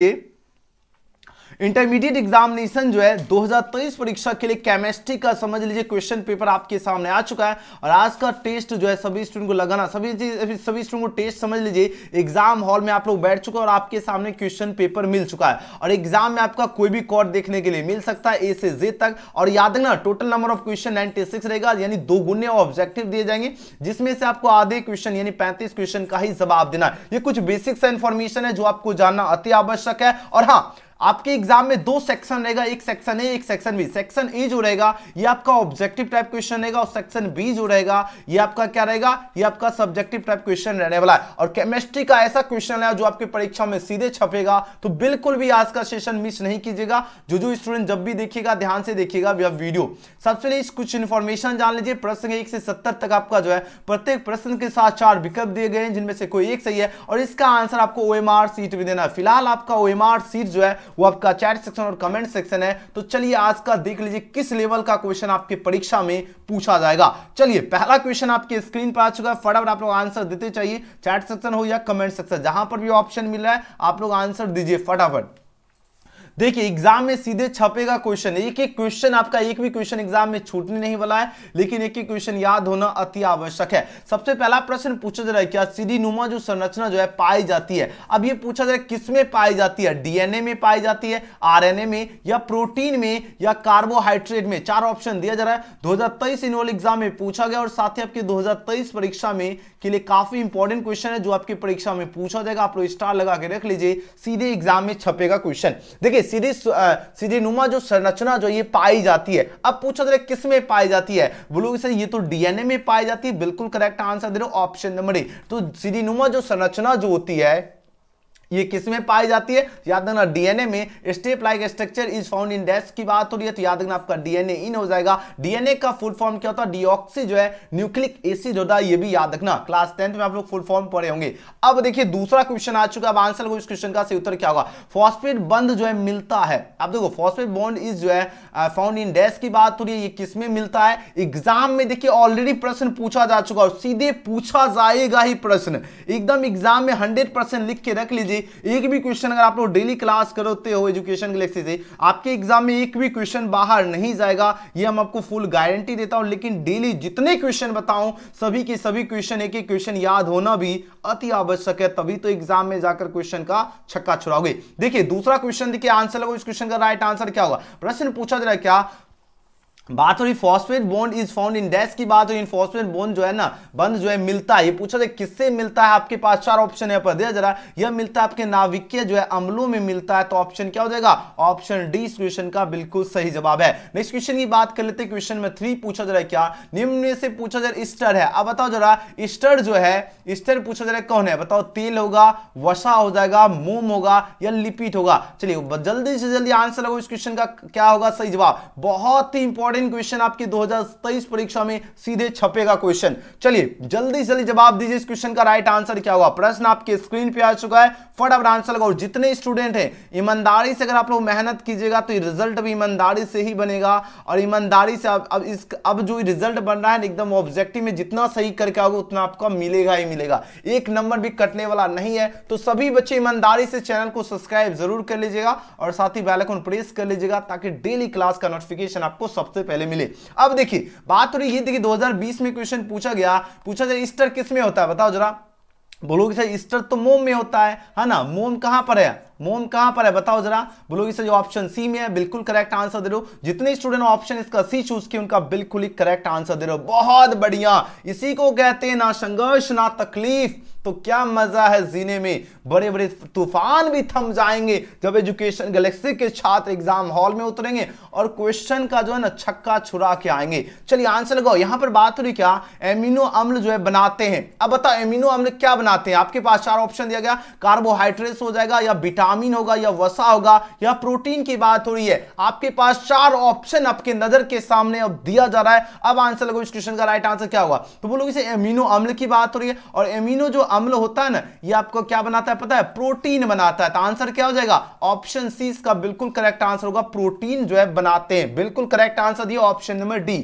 ki intermediate examination जो है 2023 परीक्षा के लिए केमिस्ट्री का समझ लीजिए क्वेश्चन पेपर आपके सामने आ चुका है और आज का टेस्ट जो है सभी स्टूडेंट को लगाना सभी सभी स्टूडेंट को टेस्ट समझ लीजिए एग्जाम हॉल में आप लोग बैठ चुके हैं और आपके सामने क्वेश्चन पेपर मिल चुका है और एग्जाम में आपका कोई भी कॉर्ड देखने के लिए मिल सकता है ए से जे तक और याद रखना total number of question ninety six रहेगा यानी दो गुने ऑब्जेक्टिव दिए जाएंगे जिसमें से आपको आधे क्वेश्चन यानी पैंतीस क्वेश्चन का ही जवाब देना है ये कुछ बेसिक सा इन्फॉर्मेशन है जो आपको जानना अति आवश्यक है और हाँ आपके एग्जाम में दो सेक्शन रहेगा एक सेक्शन ए एक सेक्शन बी सेक्शन ए जो रहेगा ये आपका ऑब्जेक्टिव टाइप क्वेश्चन रहेगा और सेक्शन बी जो रहेगा ये आपका क्या रहेगा ये आपका सब्जेक्टिव टाइप क्वेश्चन रहने वाला है और केमिस्ट्री का ऐसा क्वेश्चन है जो आपकी परीक्षा में सीधे छपेगा तो बिल्कुल भी आज का सेशन मिस नहीं कीजिएगा जो जो स्टूडेंट जब भी देखिएगा ध्यान से देखिएगा यह वीडियो सबसे पहले कुछ इन्फॉर्मेशन जान लीजिए प्रश्न एक से सत्तर तक आपका जो है प्रत्येक प्रश्न के साथ चार विकल्प दिए गए हैं जिनमें से कोई एक सही है और इसका आंसर आपको ओ सीट भी देना फिलहाल आपका ओ सीट जो है वो आपका चैट सेक्शन और कमेंट सेक्शन है तो चलिए आज का देख लीजिए किस लेवल का क्वेश्चन आपके परीक्षा में पूछा जाएगा चलिए पहला क्वेश्चन आपके स्क्रीन पर आ चुका है फटाफट आप लोग आंसर देते चाहिए चैट सेक्शन हो या कमेंट सेक्शन जहां पर भी ऑप्शन मिल रहा है आप लोग आंसर दीजिए फटाफट देखिए एग्जाम में सीधे छपेगा क्वेश्चन एक एक क्वेश्चन आपका एक भी क्वेश्चन एग्जाम में छूटने नहीं वाला है लेकिन एक एक क्वेश्चन याद होना अति आवश्यक है सबसे पहला प्रश्न पूछा जा रहा है क्या सीडी नुमा जो संरचना जो है पाई जाती है अब ये पूछा जा रहा है किसमें पाई जाती है डीएनए में पाई जाती है आर में या प्रोटीन में या कार्बोहाइड्रेट में चार ऑप्शन दिया जा रहा है दो हजार एग्जाम में पूछा गया और साथ ही आपके दो परीक्षा में के लिए काफी इंपॉर्टेंट क्वेश्चन है जो आपकी परीक्षा में पूछा जाएगा आप लोग स्टार लगा के रख लीजिए सीधे एग्जाम में छपेगा क्वेश्चन देखिए सीधी सीधी नुमा जो संरचना जो ये पाई जाती है अब पूछा जरा किस में पाई जाती है बोलोगे सर ये तो डीएनए में पाई जाती है बिल्कुल करेक्ट आंसर दे रहे हो ऑप्शन नंबर ए तो सीधी नुमा जो संरचना जो होती है ये किस में पाई जाती है याद रखना डीएनए में step like structure is found in dash की बात हो रही है तो याद रखना आपका डीएनए इन हो जाएगा डीएनए का फुल फॉर्म क्या होता है डीऑक्सी जो है न्यूक्लिक एसिड होता है ये भी याद रखना क्लास टेंथ में आप लोग फुल फॉर्म पढ़े होंगे अब देखिए दूसरा क्वेश्चन आ चुका है अब आंसर इस क्वेश्चन का सही उत्तर क्या होगा फॉस्फेट बंद जो है मिलता है आप देखो फॉस्फेट बॉन्ड इज जो है फाउंड इन डेस्क की बात हो रही है ये किस में मिलता है एग्जाम में देखिए ऑलरेडी प्रश्न पूछा जा चुका और सीधे पूछा जाएगा ही प्रश्न एकदम एग्जाम में हंड्रेड लिख के रख लीजिए एक भी क्वेश्चन अगर आप लोग डेली क्लास करते हो एजुकेशन गैलेक्सी से आपके एग्जाम में एक भी क्वेश्चन बाहर नहीं जाएगा ये हम आपको फुल गारंटी देता हूं लेकिन डेली जितने क्वेश्चन बताऊं सभी के सभी क्वेश्चन एक एक क्वेश्चन याद होना भी अति आवश्यक है तभी तो एग्जाम में जाकर क्वेश्चन का छक्का छुड़ाओगे देखिए दूसरा क्वेश्चन देखिए आंसर लगो इस क्वेश्चन का राइट आंसर क्या होगा प्रश्न पूछा जा रहा है क्या बात हो रही phosphate bone is found in dash की बात हो रही फॉस्फेट बोन जो है ना बंद जो है मिलता है पूछा जाए किससे मिलता है आपके पास चार ऑप्शन है पर दिया जरा यह मिलता है आपके नाविकीय जो है अम्लों में मिलता है तो ऑप्शन क्या हो जाएगा ऑप्शन डी इस क्वेश्चन का बिल्कुल सही जवाब है नेक्स्ट क्वेश्चन की बात कर लेते क्वेश्चन में थ्री पूछा जा रहा है क्या निम्न से पूछा जरा ईस्टर है अब बताओ जरा स्टर जो है स्टर पूछा जा रहा है कौन है बताओ तेल होगा वसा हो जाएगा मोम होगा या लिपिट होगा चलिए जल्दी से जल्दी आंसर लगो इस क्वेश्चन का क्या होगा सही जवाब बहुत ही इंपॉर्टेंट इंपॉर्टेंट क्वेश्चन आपके 2023 परीक्षा में सीधे छपेगा क्वेश्चन चलिए जल्दी जल्दी जवाब दीजिए इस क्वेश्चन का राइट आंसर क्या होगा प्रश्न आपके स्क्रीन पे आ चुका है फटाफट आंसर लगाओ जितने स्टूडेंट हैं ईमानदारी से अगर आप लोग मेहनत कीजिएगा तो रिजल्ट भी ईमानदारी से ही बनेगा और ईमानदारी से अब अब इस अब जो रिजल्ट बन रहा है एकदम ऑब्जेक्टिव में जितना सही करके आओगे उतना आपको मिलेगा ही मिलेगा एक नंबर भी कटने वाला नहीं है तो सभी बच्चे ईमानदारी से चैनल को सब्सक्राइब जरूर कर लीजिएगा और साथ ही बेल आइकन प्रेस कर लीजिएगा ताकि डेली क्लास का नोटिफिकेशन आपको सबसे पहले मिले अब देखिए बात रही ये देखिए 2020 में क्वेश्चन पूछा गया पूछा जाए ईस्टर किस में होता है बताओ जरा बोलोगे सर ईस्टर तो मोम में होता है है हाँ ना मोम कहां पर है मोम कहां पर है बताओ जरा बोलोगे सर ऑप्शन सी में है बिल्कुल करेक्ट आंसर दे रहे हो जितने स्टूडेंट ऑप्शन इसका सी चूज किया उनका बिल्कुल ही करेक्ट आंसर दे रहे हो बहुत बढ़िया इसी को कहते हैं ना संघर्ष ना तकलीफ तो क्या मजा है जीने में बड़े बड़े तूफान भी थम जाएंगे जब एजुकेशन गैलेक्सी के छात्र एग्जाम हॉल में उतरेंगे और क्वेश्चन का जो है ना छक्का छुरा के आएंगे चलिए आंसर लगाओ यहां पर बात हो रही क्या एमिनो अम्ल जो है बनाते हैं अब बताओ एमिनो अम्ल क्या बनाते हैं आपके पास चार ऑप्शन दिया गया कार्बोहाइड्रेट हो जाएगा या बिटा विटामिन होगा या वसा होगा या प्रोटीन की बात हो रही है आपके पास चार ऑप्शन आपके नजर के सामने अब दिया जा रहा है अब आंसर लगो इस क्वेश्चन का राइट आंसर क्या होगा तो बोलोगे इसे एमिनो अम्ल की बात हो रही है और एमिनो जो अम्ल होता है ना ये आपको क्या बनाता है पता है प्रोटीन बनाता है तो आंसर क्या हो जाएगा ऑप्शन सी इसका बिल्कुल करेक्ट आंसर होगा प्रोटीन जो है बनाते हैं बिल्कुल करेक्ट आंसर दिया ऑप्शन नंबर डी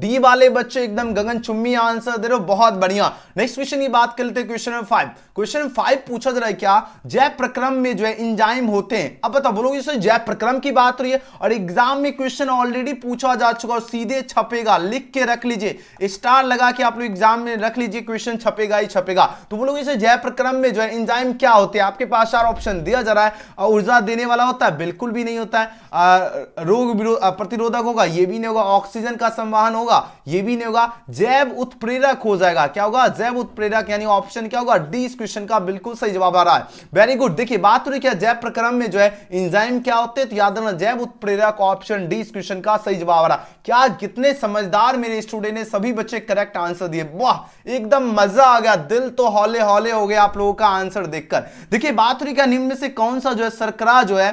डी वाले बच्चे एकदम गगन चुम्मी आंसर दे रहे हो बहुत बढ़िया नेक्स्ट क्वेश्चन की बात करते हैं question number five question five पूछा जा रहा है क्या जय प्रक्रम में जो है इंजाइम होते हैं अब बताओ बोलोगे सर जय प्रक्रम की बात रही है और एग्जाम में क्वेश्चन ऑलरेडी पूछा जा चुका और सीधे छपेगा लिख के रख लीजिए स्टार लगा के आप लोग एग्जाम में रख लीजिए क्वेश्चन छपेगा ही छपेगा तो बोलोगे सर जय प्रक्रम में जो है इंजाइम क्या होते हैं आपके पास चार ऑप्शन दिया जा रहा है और ऊर्जा देने वाला होता है बिल्कुल भी नहीं होता है रोग प्रतिरोधक होगा ये भी नहीं होगा ऑक्सीजन का संवाहन होगा होगा ये भी नहीं होगा जैव उत्प्रेरक हो जाएगा क्या होगा जैव उत्प्रेरक यानी ऑप्शन क्या होगा डी इस क्वेश्चन का बिल्कुल सही जवाब आ रहा है वेरी गुड देखिए बात हो रही क्या जैव प्रक्रम में जो है इंजाइम क्या होते हैं तो याद रखना जैव उत्प्रेरक ऑप्शन डी इस क्वेश्चन का सही जवाब आ रहा है क्या कितने समझदार मेरे स्टूडेंट ने सभी बच्चे करेक्ट आंसर दिए वाह एकदम मजा आ गया दिल तो हौले हौले हो गया आप लोगों का आंसर देखकर देखिए बात हो रही क्या निम्न में से कौन सा जो है सरकरा जो है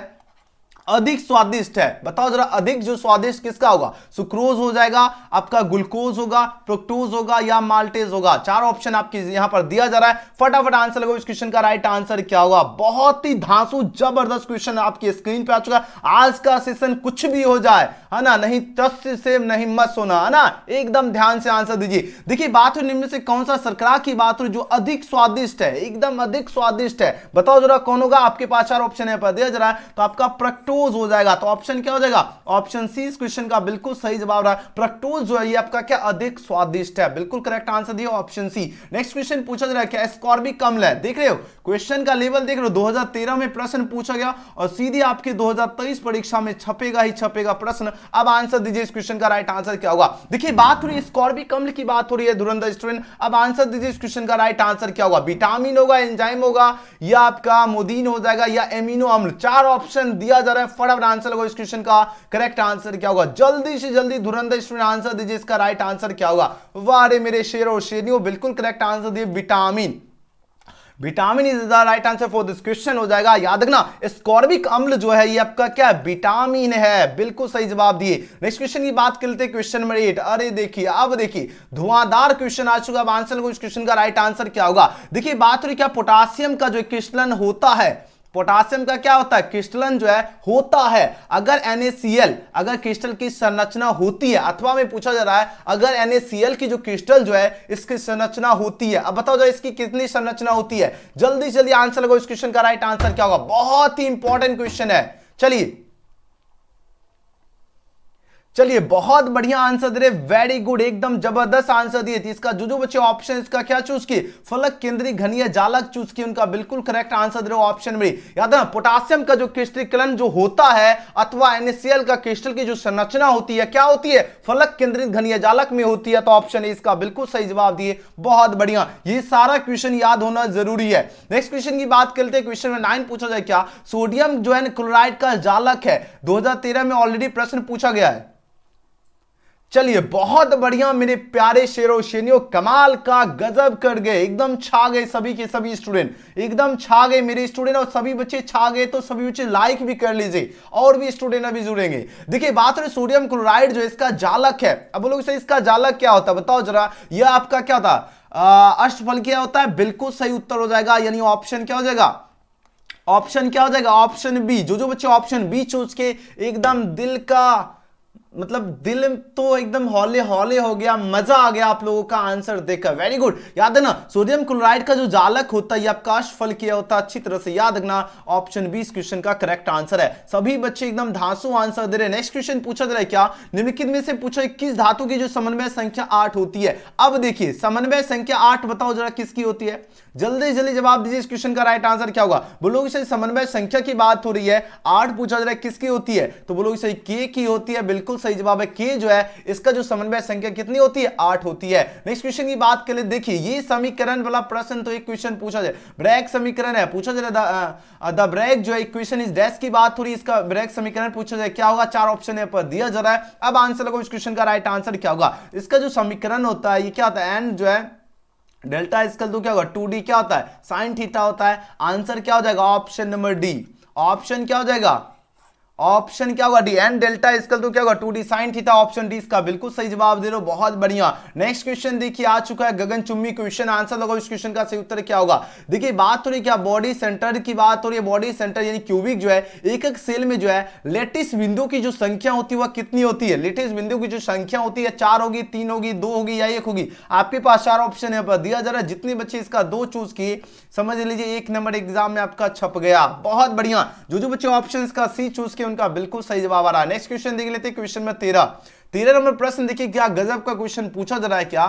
अधिक स्वादिष्ट है बताओ जरा अधिक जो स्वादिष्ट किसका होगा सुक्रोज हो जाएगा आपका ग्लूकोज होगा प्रोक्टोज होगा या माल्टेज होगा चार ऑप्शन आपके यहां पर दिया जा रहा है फटाफट आंसर लगाओ इस क्वेश्चन का राइट आंसर क्या होगा बहुत ही धांसू जबरदस्त क्वेश्चन आपकी स्क्रीन पे आ चुका है आज का सेशन कुछ भी हो जाए है ना नहीं तस् से नहीं मत सोना है ना एकदम ध्यान से आंसर दीजिए देखिए बात निम्न से कौन सा सरकरा की बात जो अधिक स्वादिष्ट है एकदम अधिक स्वादिष्ट है बताओ जरा कौन होगा आपके पास चार ऑप्शन है दिया जा है तो आपका प्रक्टो प्रक्टोज हो जाएगा तो ऑप्शन क्या हो जाएगा ऑप्शन सी इस क्वेश्चन का बिल्कुल सही जवाब रहा प्रक्टोज जो है ये आपका क्या अधिक स्वादिष्ट है बिल्कुल करेक्ट आंसर दिया ऑप्शन सी नेक्स्ट क्वेश्चन पूछा जा रहा है क्या स्कॉर्बी कम है देख रहे हो क्वेश्चन का लेवल देख रहे हो 2013 में प्रश्न पूछा गया और सीधे आपके 2023 परीक्षा में छपेगा ही छपेगा प्रश्न अब आंसर दीजिए इस क्वेश्चन का राइट आंसर क्या होगा देखिए बात हो रही है स्कॉर्बी कमल की बात हो रही है दुरंधर स्टूडेंट अब आंसर दीजिए इस क्वेश्चन का राइट आंसर क्या होगा विटामिन होगा एंजाइम होगा या आपका मोदीन हो जाएगा या एमिनो अम्ल चार ऑप्शन दिया जा रहा है है फटाफट आंसर लगाओ इस क्वेश्चन का करेक्ट आंसर क्या होगा जल्दी से जल्दी धुरंधर स्टूडेंट आंसर दीजिए इसका राइट आंसर क्या होगा वाह मेरे शेर और शेरनियों बिल्कुल करेक्ट आंसर दिए vitamin vitamin is the right answer for this question हो जाएगा याद रखना स्कॉर्बिक अम्ल जो है ये आपका क्या विटामिन है बिल्कुल सही जवाब दिए नेक्स्ट क्वेश्चन की बात करते हैं क्वेश्चन नंबर एट अरे देखिए अब देखिए धुआंधार क्वेश्चन आ चुका अब आंसर को इस क्वेश्चन का राइट आंसर क्या होगा देखिए बात हो रही क्या पोटासियम का जो क्वेश्चन होता है पोटासियम का क्या होता है क्रिस्टलन जो है होता है अगर NaCl अगर क्रिस्टल की संरचना होती है अथवा में पूछा जा रहा है अगर NaCl की जो क्रिस्टल जो है इसकी संरचना होती है अब बताओ जरा इसकी कितनी संरचना होती है जल्दी जल्दी आंसर लगाओ इस क्वेश्चन का राइट आंसर क्या होगा बहुत ही इंपॉर्टेंट क्वेश्चन है चलिए चलिए बहुत बढ़िया आंसर दे रहे वेरी गुड एकदम जबरदस्त आंसर दिए थे इसका जो जो बच्चे ऑप्शन इसका क्या चूज किए फलक केंद्रीय घनीय जालक चूज किए उनका बिल्कुल करेक्ट आंसर दे रहे ऑप्शन में याद है पोटासियम का जो क्रिस्टलीकरण जो होता है अथवा एनएससीएल का क्रिस्टल की जो संरचना होती है क्या होती है फलक केंद्रित घनीय जालक में होती है तो ऑप्शन इसका बिल्कुल सही जवाब दिए बहुत बढ़िया ये सारा क्वेश्चन याद होना जरूरी है नेक्स्ट क्वेश्चन की बात करते हैं क्वेश्चन में नाइन पूछा जाए क्या सोडियम जो है क्लोराइड का जालक है दो में ऑलरेडी प्रश्न पूछा गया है चलिए बहुत बढ़िया मेरे प्यारे शेरों शेनियो कमाल का गजब कर गए एकदम छा गए सभी के सभी स्टूडेंट एकदम छा गए मेरे स्टूडेंट और सभी बच्चे छा गए तो सभी बच्चे लाइक भी कर लीजिए और भी स्टूडेंट अभी जुड़ेंगे देखिए बात रही सोडियम क्लोराइड जो इसका जालक है अब लोग से इसका जालक क्या होता बताओ जरा यह आपका क्या होता अष्टफल क्या होता है बिल्कुल सही उत्तर हो जाएगा यानी ऑप्शन क्या हो जाएगा ऑप्शन क्या हो जाएगा ऑप्शन बी जो जो बच्चे ऑप्शन बी चूज के एकदम दिल का मतलब दिल तो एकदम हौले हौले हो गया मजा आ गया आप लोगों का आंसर देखकर वेरी गुड याद है ना सोडियम क्लोराइड का जो जालक होता है ये अवकाश फल किया होता अच्छी तरह से याद रखना ऑप्शन बी इस क्वेश्चन का करेक्ट आंसर है सभी बच्चे एकदम धांसू आंसर दे रहे नेक्स्ट क्वेश्चन पूछा जा रहा है क्या निम्नलिखित में से पूछा किस धातु की जो समन्वय संख्या आठ होती है अब देखिए समन्वय संख्या आठ बताओ जरा किसकी होती है जल्दी जल्दी जवाब दीजिए इस क्वेश्चन का राइट आंसर क्या होगा बोलोगे सही समन्वय संख्या की बात हो रही है आठ पूछा जा रहा है किसकी होती है तो बोलोगे सही के की होती है बिल्कुल सही जवाब है के जो है इसका जो समन्वय संख्या कितनी होती है आठ होती है नेक्स्ट क्वेश्चन की बात करें देखिए ये समीकरण वाला प्रश्न तो एक क्वेश्चन पूछा जाए ब्रैक समीकरण है पूछा जाए द ब्रैक जो है क्वेश्चन इस डैश की बात थोड़ी इसका ब्रैक समीकरण पूछा जाए क्या होगा चार ऑप्शन यहाँ पर दिया जा रहा है अब आंसर लगाओ इस क्वेश्चन का राइट आंसर क्या होगा इसका जो समीकरण होता है ये क्या होता है एन जो है डेल्टा इसका तो क्या होगा टू डी क्या होता है साइन थीटा होता है आंसर क्या हो जाएगा ऑप्शन नंबर डी ऑप्शन क्या हो जाएगा ऑप्शन क्या होगा डी एंड डेल्टा इसका तो क्या होगा two D sine theta option D इसका बिल्कुल सही जवाब दे रहे हो बहुत बढ़िया नेक्स्ट क्वेश्चन देखिए आ चुका है गगन चुम्बी क्वेश्चन आंसर होगा इस क्वेश्चन का सही उत्तर क्या होगा देखिए बात हो रही क्या बॉडी सेंटर की बात हो रही है बॉडी सेंटर यानी क्यूबिक जो है एक एक सेल में जो है लेटिस बिंदु की जो संख्या होती है वह कितनी होती है लेटिस बिंदु की जो संख्या होती है चार होगी तीन होगी दो होगी या एक होगी आपके पास चार ऑप्शन है पर दिया जा रहा है जितने बच्चे इसका दो चूज किए समझ लीजिए एक नंबर एग्जाम में आपका छप गया बहुत बढ़िया जो जो बच्चे ऑप्शन इसका सी चूज के थी उनका बिल्कुल सही जवाब आ रहा है नेक्स्ट क्वेश्चन देख लेते हैं क्वेश्चन नंबर तेरह तेरह नंबर प्रश्न देखिए क्या गजब का क्वेश्चन पूछा जा रहा है क्या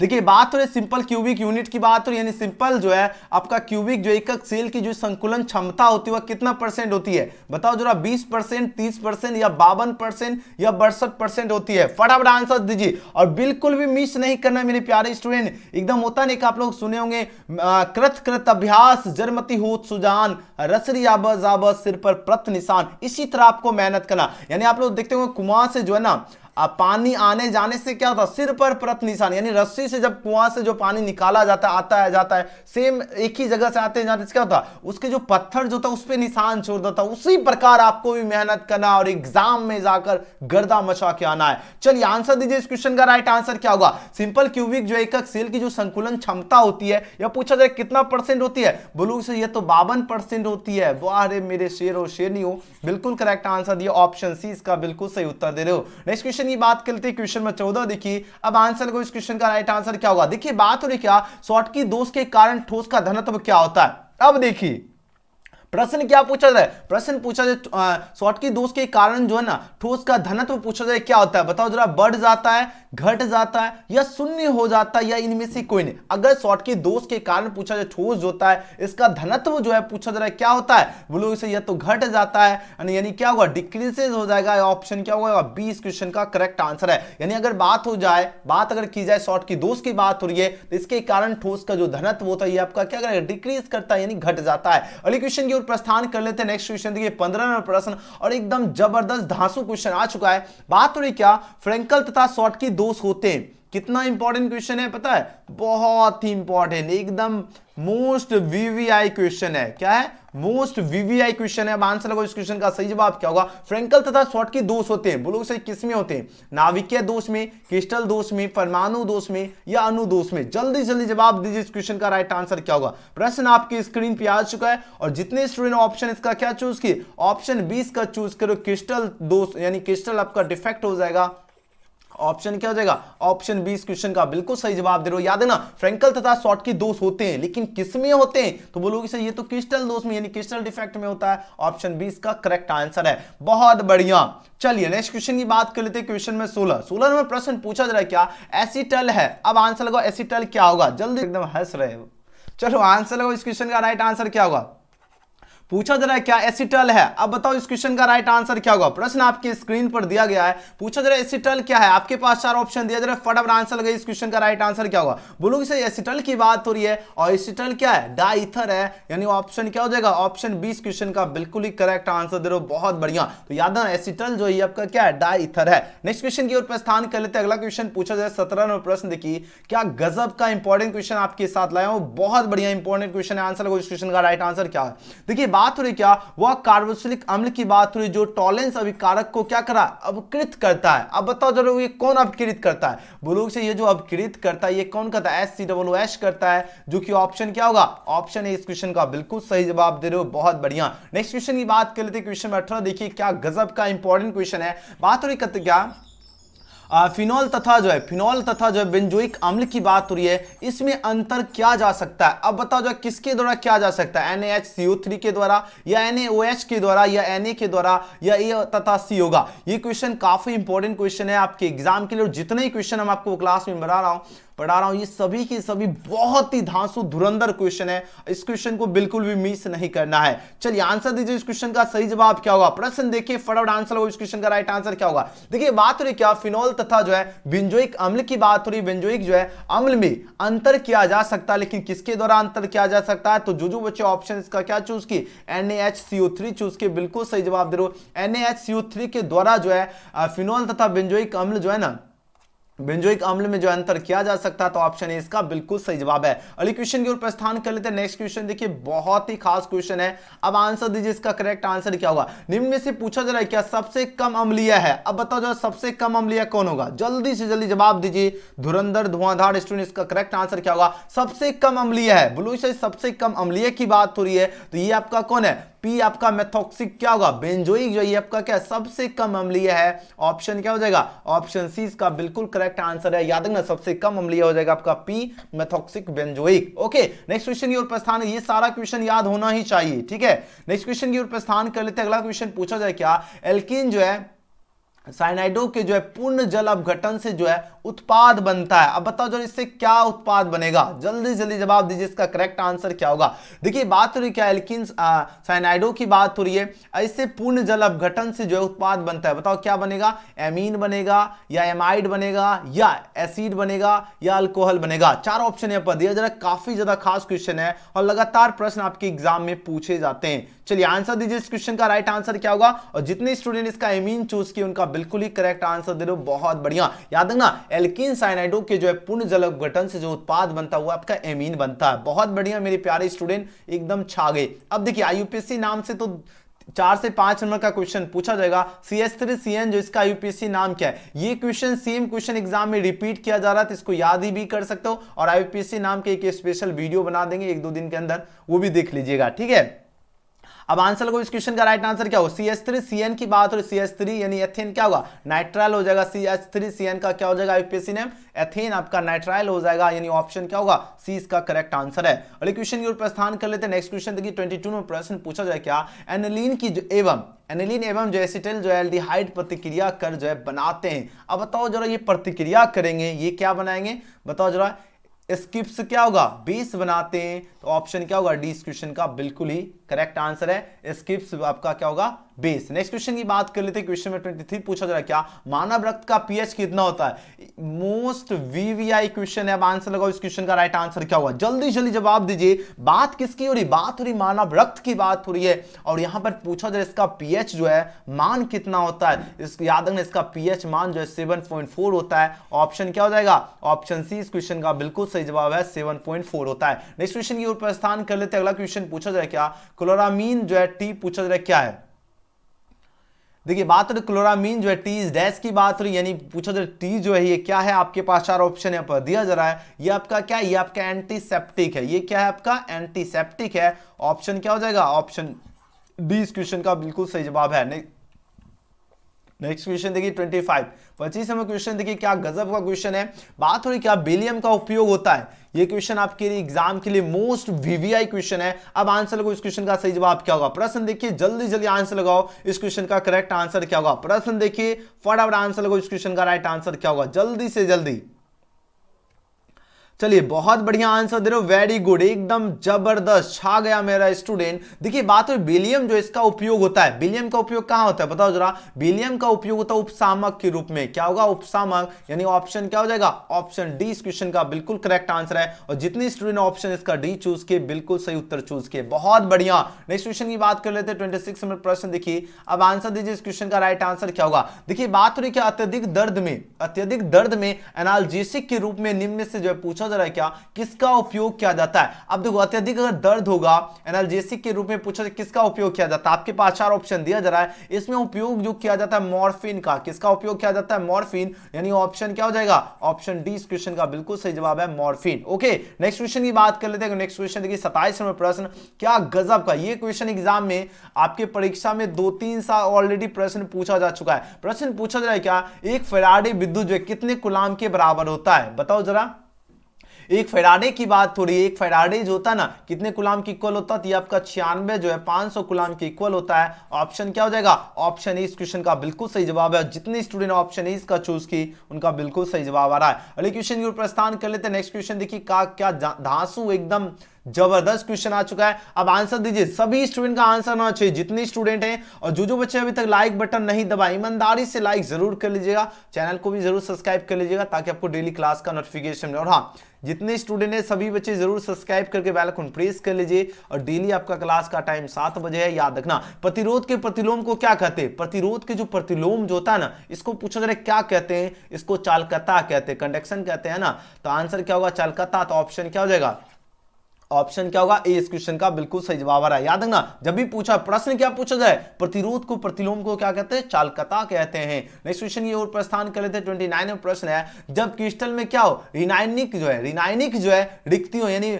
देखिए बात हो रही है सिंपल क्यूबिक यूनिट की बात हो रही है यानी सिंपल जो है आपका क्यूबिक जो एकक सेल की जो संकुलन क्षमता होती है वह कितना परसेंट होती है बताओ जरा बीस परसेंट तीस परसेंट या बावन परसेंट या बड़सठ परसेंट होती है फटाफट आंसर दीजिए और बिल्कुल भी मिस नहीं करना मेरे प्यारे स्टूडेंट एकदम होता नहीं कि आप लोग सुने होंगे कृत कृत अभ्यास जरमती होत सुजान रसरी आबस आबस सिर पर प्रत निशान इसी तरह आपको मेहनत करना यानी आप लोग देखते होंगे कुमार से जो है ना अब पानी आने जाने से क्या होता सिर पर प्रत निशान यानी रस्सी से जब कुआं से जो पानी निकाला जाता आता है जाता है सेम एक ही जगह से आते जाते क्या होता उसके जो पत्थर जो था उस पर निशान छोड़ देता उसी प्रकार आपको भी मेहनत करना और एग्जाम में जाकर गर्दा मचा के आना है चलिए आंसर दीजिए इस क्वेश्चन का राइट आंसर क्या होगा सिंपल क्यूबिक जो एक सेल की जो संकुलन क्षमता होती है यह पूछा जाए कितना परसेंट होती है बोलू से यह तो बावन होती है वो अरे मेरे शेर हो शेर नहीं हो बिल्कुल करेक्ट आंसर दिया ऑप्शन सी इसका बिल्कुल सही उत्तर दे रहे हो नेक्स्ट क्वेश्चन की बात करते हैं क्वेश्चन नंबर चौदह देखिए अब आंसर को इस क्वेश्चन का राइट आंसर क्या होगा देखिए बात हो रही क्या शॉर्ट की दोष के कारण ठोस का धनत्व क्या होता है अब देखिए प्रश्न क्या पूछा जाए प्रश्न पूछा जाए शॉर्ट की दोष के कारण जो है ना ठोस का धनत्व पूछा जाए क्या होता है बताओ जरा बढ़ जाता है घट जाता है या शून्य हो जाता है या इनमें से कोई नहीं अगर शॉर्ट की दोष के कारण पूछा जाए ठोस जो होता है इसका धनत्व जो है पूछा जा रहा है क्या होता है बोलो इसे या तो घट जाता है यानी क्या होगा डिक्रीजेज हो जाएगा ऑप्शन क्या होगा बी इस क्वेश्चन का करेक्ट आंसर है यानी अगर बात हो जाए बात अगर की जाए शॉर्ट की दोष की बात हो रही है तो इसके कारण ठोस का जो धनत्व होता है ये आपका क्या करेगा डिक्रीज करता है यानी घट जाता है अली क्वेश्चन की ओर प्रस्थान कर लेते हैं नेक्स्ट क्वेश्चन देखिए पंद्रह नंबर प्रश्न और एकदम जबरदस्त धांसू क्वेश्चन आ चुका है बात हो रही क्या फ्रेंकल तथा शॉर्ट की दोष होते हैं कितना इंपॉर्टेंट क्वेश्चन है पता है बहुत ही इंपॉर्टेंट एकदम मोस्ट वीवीआई क्वेश्चन है क्या है मोस्ट वीवीआई क्वेश्चन है आंसर इस क्वेश्चन का सही जवाब क्या होगा फ्रेंकल तथा शॉर्ट की दोष होते हैं बोलो सही किसमें होते हैं नाविकीय दोष में क्रिस्टल दोष में परमाणु दोष में या अनुदोष में जल्दी जल्दी जवाब दीजिए इस क्वेश्चन का राइट आंसर क्या होगा प्रश्न आपके स्क्रीन पे आ चुका है और जितने स्टूडेंट ऑप्शन इसका क्या चूज किए ऑप्शन बीस का चूज करो क्रिस्टल दोष यानी क्रिस्टल आपका डिफेक्ट हो जाएगा ऑप्शन क्या हो जाएगा ऑप्शन बी इस क्वेश्चन का बिल्कुल सही जवाब दे रहे हो याद है ना फ्रेंकल तथा शॉर्ट की दोष होते हैं लेकिन किसमें होते हैं तो बोलोगे सर ये तो क्रिस्टल दोष में यानी क्रिस्टल डिफेक्ट में होता है ऑप्शन बी इसका करेक्ट आंसर है बहुत बढ़िया चलिए नेक्स्ट क्वेश्चन की बात कर लेते हैं क्वेश्चन में सोलह सोलह नंबर प्रश्न पूछा जा रहा है क्या एसिटल है अब आंसर लगाओ एसिटल क्या होगा जल्दी एकदम हंस रहे हो चलो आंसर लगाओ इस क्वेश्चन का राइट आंसर क्या होगा पूछा जा रहा है क्या एसिटल है अब बताओ इस क्वेश्चन का राइट आंसर क्या होगा प्रश्न आपके स्क्रीन पर दिया गया है पूछा जा रहा है एसिटल क्या है आपके पास चार ऑप्शन दिया जा रहा है फटाफट आंसर लगे इस क्वेश्चन का राइट आंसर क्या होगा बोलोगे सर एसिटल की बात हो रही है और एसिटल क्या है डाइथर है यानी ऑप्शन क्या हो जाएगा ऑप्शन बी क्वेश्चन का बिल्कुल ही करेक्ट आंसर दे रहे हो बहुत बढ़िया तो याद है एसिटल जो है आपका क्या है डाइथर है नेक्स्ट क्वेश्चन की ओर प्रस्थान कर लेते हैं अगला क्वेश्चन पूछा जाए सत्रह नंबर प्रश्न देखिए क्या गजब का इंपॉर्टेंट क्वेश्चन आपके साथ लाया हूं बहुत बढ़िया इंपॉर्टेंट क्वेश्चन है आंसर इस क्वेश्चन का राइट आंसर क्या है देखिए बात हो रही क्या वह कार्बोसिलिक अम्ल की बात हो रही जो टॉलेंस अभिकारक को क्या करा अवकृत करता है अब बताओ जरूर ये कौन अपकृत करता है बोलो से ये जो अपकृत करता है ये कौन करता है एस सी डब्लू एश करता है जो कि ऑप्शन क्या होगा ऑप्शन है इस क्वेश्चन का बिल्कुल सही जवाब दे रहे हो बहुत बढ़िया नेक्स्ट क्वेश्चन की बात कर लेते हैं क्वेश्चन अठारह देखिए क्या गजब का इंपॉर्टेंट क्वेश्चन है बात हो रही क्या फिनॉल तथा जो है फिनॉल तथा जो है बेंजोइक अम्ल की बात हो रही है इसमें अंतर क्या जा सकता है अब बताओ जो किसके द्वारा क्या जा सकता है एन के द्वारा या एन के द्वारा या एन के द्वारा या ए तथा सी होगा ये क्वेश्चन काफी इंपॉर्टेंट क्वेश्चन है आपके एग्जाम के लिए और जितने ही क्वेश्चन हम आपको क्लास में बना रहा हूं पढ़ा रहा हूं ये सभी की सभी बहुत ही धांसू धुरंधर क्वेश्चन है इस क्वेश्चन को बिल्कुल भी मिस नहीं करना है चलिए आंसर दीजिए इस क्वेश्चन का सही जवाब क्या होगा प्रश्न देखिए फटाफट आंसर होगा इस क्वेश्चन का राइट आंसर क्या होगा देखिए बात हो रही क्या फिनोल तथा जो है बिंजोइक अम्ल की बात हो रही बिंजोइक जो है अम्ल में अंतर किया जा सकता है लेकिन किसके द्वारा अंतर किया जा सकता है तो जो जो बच्चे ऑप्शन का क्या चूज की थ्री चूज के बिल्कुल सही जवाब दे रहे हो थ्री के द्वारा जो है फिनोल तथा बिंजोइक अम्ल जो है ना बेंजोइक अम्ल में जो अंतर किया जा सकता है तो ऑप्शन ए इसका बिल्कुल सही जवाब है अली क्वेश्चन की ओर प्रस्थान कर लेते हैं नेक्स्ट क्वेश्चन देखिए बहुत ही खास क्वेश्चन है अब आंसर दीजिए इसका करेक्ट आंसर क्या होगा निम्न में से पूछा जा रहा है क्या सबसे कम अम्लीय है अब बताओ जरा सबसे कम अम्लीय कौन होगा जल्दी से जल्दी जवाब दीजिए धुरंधर धुआंधार स्टूडेंट इसका करेक्ट आंसर क्या होगा सबसे कम अम्लीय है बोलो सबसे कम अम्लीय की बात हो रही है तो ये आपका कौन है पी आपका मेथोक्सिक क्या होगा बेंजोइक जो ये आपका क्या सबसे कम अम्लीय है ऑप्शन क्या हो जाएगा ऑप्शन सी इसका बिल्कुल करेक्ट आंसर है याद रखना सबसे कम अम्लीय हो जाएगा आपका P methoxic benzoic okay next question की ओर प्रस्थान ये सारा क्वेश्चन याद होना ही चाहिए ठीक है नेक्स्ट क्वेश्चन की ओर प्रस्थान कर लेते हैं अगला क्वेश्चन पूछा जाए क्या एल्किन जो है साइनाइडो के जो है पूर्ण जल अपघटन से जो है उत्पाद बनता है अब बताओ जो इससे क्या उत्पाद बनेगा जल्दी जल्दी जवाब दीजिए इसका करेक्ट आंसर क्या होगा देखिए बात हो रही क्या एल्किन साइनाइडो की बात हो रही है इससे पूर्ण जल अपघटन से जो है उत्पाद बनता है बताओ क्या बनेगा एमीन बनेगा या एमाइड बनेगा या एसिड बनेगा या अल्कोहल बनेगा चार ऑप्शन यहाँ पर दिया जरा काफी ज्यादा खास क्वेश्चन है और लगातार प्रश्न आपके एग्जाम में पूछे जाते हैं चलिए आंसर दीजिए इस क्वेश्चन का राइट आंसर क्या होगा और जितने स्टूडेंट इसका एमीन चूज किया उनका बिल्कुल ही करेक्ट आंसर दे रहे हो बहुत बढ़िया याद रखना एल्किन साइनाइडो के जो है पूर्ण जल अपघटन से जो उत्पाद बनता हुआ आपका एमीन बनता है बहुत बढ़िया मेरे प्यारे स्टूडेंट एकदम छा गए अब देखिए आईयूपीएससी नाम से तो चार से पांच नंबर का क्वेश्चन पूछा जाएगा C S three C N जो इसका यूपीएससी नाम क्या है ये क्वेश्चन सेम क्वेश्चन एग्जाम में रिपीट किया जा रहा है इसको याद ही भी कर सकते हो और आईपीएससी नाम के एक स्पेशल वीडियो बना देंगे एक दो दिन के अंदर वो भी देख लीजिएगा ठीक है अब आंसर को इस क्वेश्चन का राइट आंसर क्या हो C S three C N की बात हो रही सी एस थ्री यानी एथेन क्या होगा नाइट्राइल हो जाएगा C S three C N का क्या हो जाएगा यूपीएससी नेम एथेन आपका नाइट्राइल हो जाएगा यानी ऑप्शन क्या होगा सी इसका करेक्ट आंसर है अगले क्वेश्चन की ओर प्रस्थान कर लेते हैं नेक्स्ट क्वेश्चन देखिए ट्वेंटी टू में प्रश्न पूछा जाए क्या एनलिन की जो एवं एनिलीन एवं जो एसिटल जो एल्डिहाइड प्रतिक्रिया कर जो है बनाते हैं अब बताओ जरा ये प्रतिक्रिया करेंगे ये क्या बनाएंगे बताओ जरा स्किप्स क्या होगा बेस बनाते हैं तो ऑप्शन क्या होगा डी इस क्वेश्चन का बिल्कुल ही करेक्ट आंसर है स्किप्स आपका क्या होगा बेस नेक्स्ट क्वेश्चन की बात कर लेते हैं क्वेश्चन में 23 पूछा जा रहा क्या मानव रक्त का पीएच कितना होता है मोस्ट वीवीआई क्वेश्चन है अब आंसर लगाओ इस क्वेश्चन का राइट आंसर क्या होगा जल्दी जल्दी जवाब दीजिए बात किसकी हो रही बात हो रही मानव रक्त की बात हो रही है और यहां पर पूछा जा रहा इसका पीएच जो है मान कितना होता है इस याद रखना इसका पीएच मान जो है 7.4 होता है ऑप्शन क्या हो जाएगा ऑप्शन सी इस क्वेश्चन का बिल्कुल सही जवाब है 7.4 होता है नेक्स्ट क्वेश्चन की ओर प्रस्थान कर लेते अगला क्वेश्चन पूछा जाए क्या क्लोरामीन जो है टी पूछा जा रहा है क्या है देखिए बात हो रही क्लोरामीन जो है टी डैश की बात हो रही यानी पूछा जा रहा टी जो है ये क्या है आपके पास चार ऑप्शन यहाँ पर दिया जा रहा है ये आपका क्या है ये आपका एंटीसेप्टिक है ये क्या है आपका एंटीसेप्टिक है ऑप्शन क्या हो जाएगा ऑप्शन डी इस क्वेश्चन का बिल्कुल सही जवाब है नेक्स्ट क्वेश्चन देखिए 25 पच्चीस नंबर क्वेश्चन देखिए क्या गजब का क्वेश्चन है बात हो रही क्या बेलियम का उपयोग होता है ये क्वेश्चन आपके लिए एग्जाम के लिए मोस्ट वीवीआई क्वेश्चन है अब आंसर लगाओ इस क्वेश्चन का सही जवाब क्या होगा प्रश्न देखिए जल्दी जल्दी आंसर लगाओ इस क्वेश्चन का करेक्ट आंसर क्या होगा प्रश्न देखिए फटाफट आंसर लगाओ इस क्वेश्चन का राइट आंसर क्या होगा जल्दी से जल्दी चलिए बहुत बढ़िया आंसर दे रहे हो वेरी गुड एकदम जबरदस्त छा गया मेरा स्टूडेंट देखिए बात हुई तो बिलियम जो इसका उपयोग होता है बिलियम का उपयोग कहाँ होता है बताओ जरा बिलियम का उपयोग होता है उपसामक के रूप में क्या होगा उपसामक यानी ऑप्शन क्या हो जाएगा ऑप्शन डी इस क्वेश्चन का बिल्कुल करेक्ट आंसर है और जितने स्टूडेंट ऑप्शन इसका डी चूज किए बिल्कुल सही उत्तर चूज किए बहुत बढ़िया नेक्स्ट क्वेश्चन की बात कर लेते हैं ट्वेंटी सिक्स नंबर प्रश्न देखिए अब आंसर दीजिए इस क्वेश्चन का राइट आंसर क्या होगा देखिए बात हो रही है अत्यधिक दर्द में अत्यधिक दर्द में एनालजेसिक के रूप में निम्न से जो है पूछा नजर आया क्या किसका उपयोग किया जाता है अब देखो अत्यधिक अगर दर्द होगा एनालजेसिक के रूप में पूछा किसका उपयोग किया जाता है आपके पास चार ऑप्शन दिया जा रहा है इसमें उपयोग जो किया जाता है मॉर्फिन का किसका उपयोग किया जाता है मॉर्फिन यानी ऑप्शन क्या हो जाएगा ऑप्शन डी इस क्वेश्चन का बिल्कुल सही जवाब है मॉर्फिन ओके नेक्स्ट क्वेश्चन की बात कर लेते हैं नेक्स्ट क्वेश्चन देखिए सताइस नंबर प्रश्न क्या गजब का ये क्वेश्चन एग्जाम में आपके परीक्षा में दो तीन साल ऑलरेडी प्रश्न पूछा जा चुका है प्रश्न पूछा जा रहा है क्या एक फेराडे विद्युत जो कितने गुलाम के बराबर होता है बताओ जरा एक फेराडे की बात थोड़ी एक फेराडे जो होता है ना कितने गुलाम की इक्वल होता है तो आपका छियानवे जो है पांच सौ गुलाम की इक्वल होता है ऑप्शन क्या हो जाएगा ऑप्शन ए इस क्वेश्चन का बिल्कुल सही जवाब है जितने स्टूडेंट ऑप्शन ए इसका चूज की उनका बिल्कुल सही जवाब आ रहा है अगले क्वेश्चन की प्रस्थान कर लेते हैं नेक्स्ट क्वेश्चन देखिए का क्या धांसू एकदम जबरदस्त क्वेश्चन आ चुका है अब आंसर दीजिए सभी स्टूडेंट का आंसर होना चाहिए जितने स्टूडेंट हैं और जो जो बच्चे अभी तक लाइक बटन नहीं दबा ईमानदारी से लाइक जरूर कर लीजिएगा चैनल को भी जरूर सब्सक्राइब कर लीजिएगा ताकि आपको डेली क्लास का नोटिफिकेशन मिले और हाँ जितने स्टूडेंट हैं सभी बच्चे जरूर सब्सक्राइब करके बेल आइकन प्रेस कर लीजिए और डेली आपका क्लास का टाइम सात बजे है याद रखना प्रतिरोध के प्रतिलोम को क्या कहते हैं प्रतिरोध के जो प्रतिलोम जो होता है ना इसको पूछा है क्या कहते हैं इसको चालकता कहते हैं कंडक्शन कहते हैं ना तो आंसर क्या होगा चालकता तो ऑप्शन क्या हो जाएगा ऑप्शन क्या होगा ए इस क्वेश्चन का बिल्कुल सही जवाब आ रहा है याद रखना जब भी पूछा प्रश्न क्या पूछा जाए प्रतिरोध को प्रतिलोम को क्या कहते हैं चालकता कहते हैं नेक्स्ट क्वेश्चन ये और प्रस्थान कर लेते हैं ट्वेंटी नाइन प्रश्न है जब क्रिस्टल में क्या हो रिनाइनिक जो है रिनाइनिक जो है रिक्तियों यानी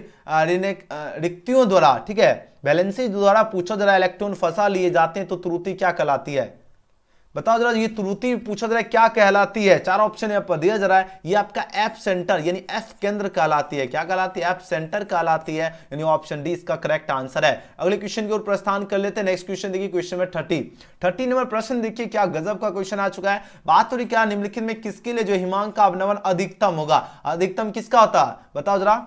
रिक्तियों द्वारा ठीक है बैलेंसी द्वारा पूछा जा रहा है इलेक्ट्रॉन फंसा लिए जाते हैं तो त्रुटि क्या कहलाती है बताओ जरा ये त्रुति पूछा जरा क्या कहलाती है चार ऑप्शन यहाँ पर दिया जा रहा है ये आपका एफ सेंटर यानी एफ केंद्र कहलाती है क्या कहलाती है एफ सेंटर कहलाती है यानी ऑप्शन डी इसका करेक्ट आंसर है अगले क्वेश्चन की ओर प्रस्थान कर लेते हैं नेक्स्ट क्वेश्चन देखिए question number thirty thirty number प्रश्न देखिए क्या गजब का क्वेश्चन आ चुका है बात हो रही क्या निम्नलिखित में किसके लिए जो हिमांक का अवनवन अधिकतम होगा अधिकतम किसका होता है बताओ जरा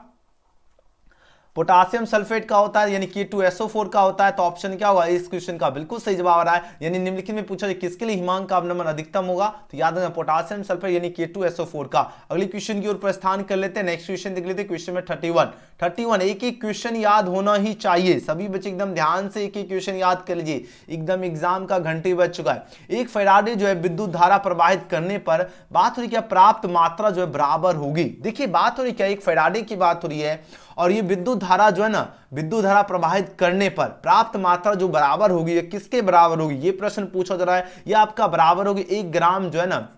पोटासियम सल्फेट का होता है यानी के टू एसओ फोर का होता है तो ऑप्शन क्या होगा इस क्वेश्चन का बिल्कुल सही जवाब आ रहा है यानी निम्नलिखित में पूछा किसके लिए हिमांक का अवनमन अधिकतम होगा तो याद रखना पोटासियम सल्फेट यानी के टू एसओ फोर का अगले क्वेश्चन की ओर प्रस्थान कर लेते हैं नेक्स्ट क्वेश्चन देख लेते हैं क्वेश्चन में थर्टी वन थर्टी वन एक एक क्वेश्चन याद होना ही चाहिए सभी बच्चे एकदम ध्यान से एक एक क्वेश्चन याद कर लीजिए एकदम एग्जाम का घंटे बच चुका है एक फेराडे जो है विद्युत धारा प्रवाहित करने पर बात हो रही क्या प्राप्त मात्रा जो है बराबर होगी देखिए बात हो रही क्या एक फैराडे की बात हो रही है और ये विद्युत धारा जो है ना विद्युत धारा प्रवाहित करने पर प्राप्त मात्रा जो बराबर होगी किसके बराबर होगी ये प्रश्न पूछा जा रहा है यह आपका बराबर होगी एक ग्राम जो है ना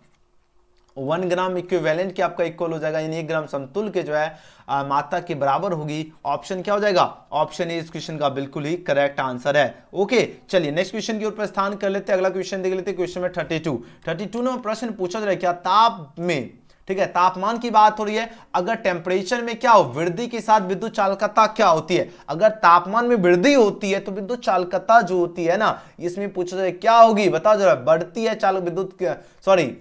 वन ग्राम इक्विवेलेंट के आपका इक्वल हो जाएगा यानी एक ग्राम समतुल के जो है आ, माता के बराबर होगी ऑप्शन क्या हो जाएगा ऑप्शन ए इस क्वेश्चन का बिल्कुल ही करेक्ट आंसर है ओके चलिए नेक्स्ट क्वेश्चन की ओर प्रस्थान कर लेते हैं अगला क्वेश्चन देख लेते हैं क्वेश्चन में थर्टी टू थर्टी टू में प्रश्न पूछा जा रहा है क्या ताप में ठीक है तापमान की बात हो रही है अगर टेम्परेचर में क्या हो वृद्धि के साथ विद्युत चालकता क्या होती है अगर तापमान में वृद्धि होती है तो विद्युत चालकता जो होती है ना इसमें पूछा जाए क्या होगी बताओ जरा बढ़ती है चालक विद्युत सॉरी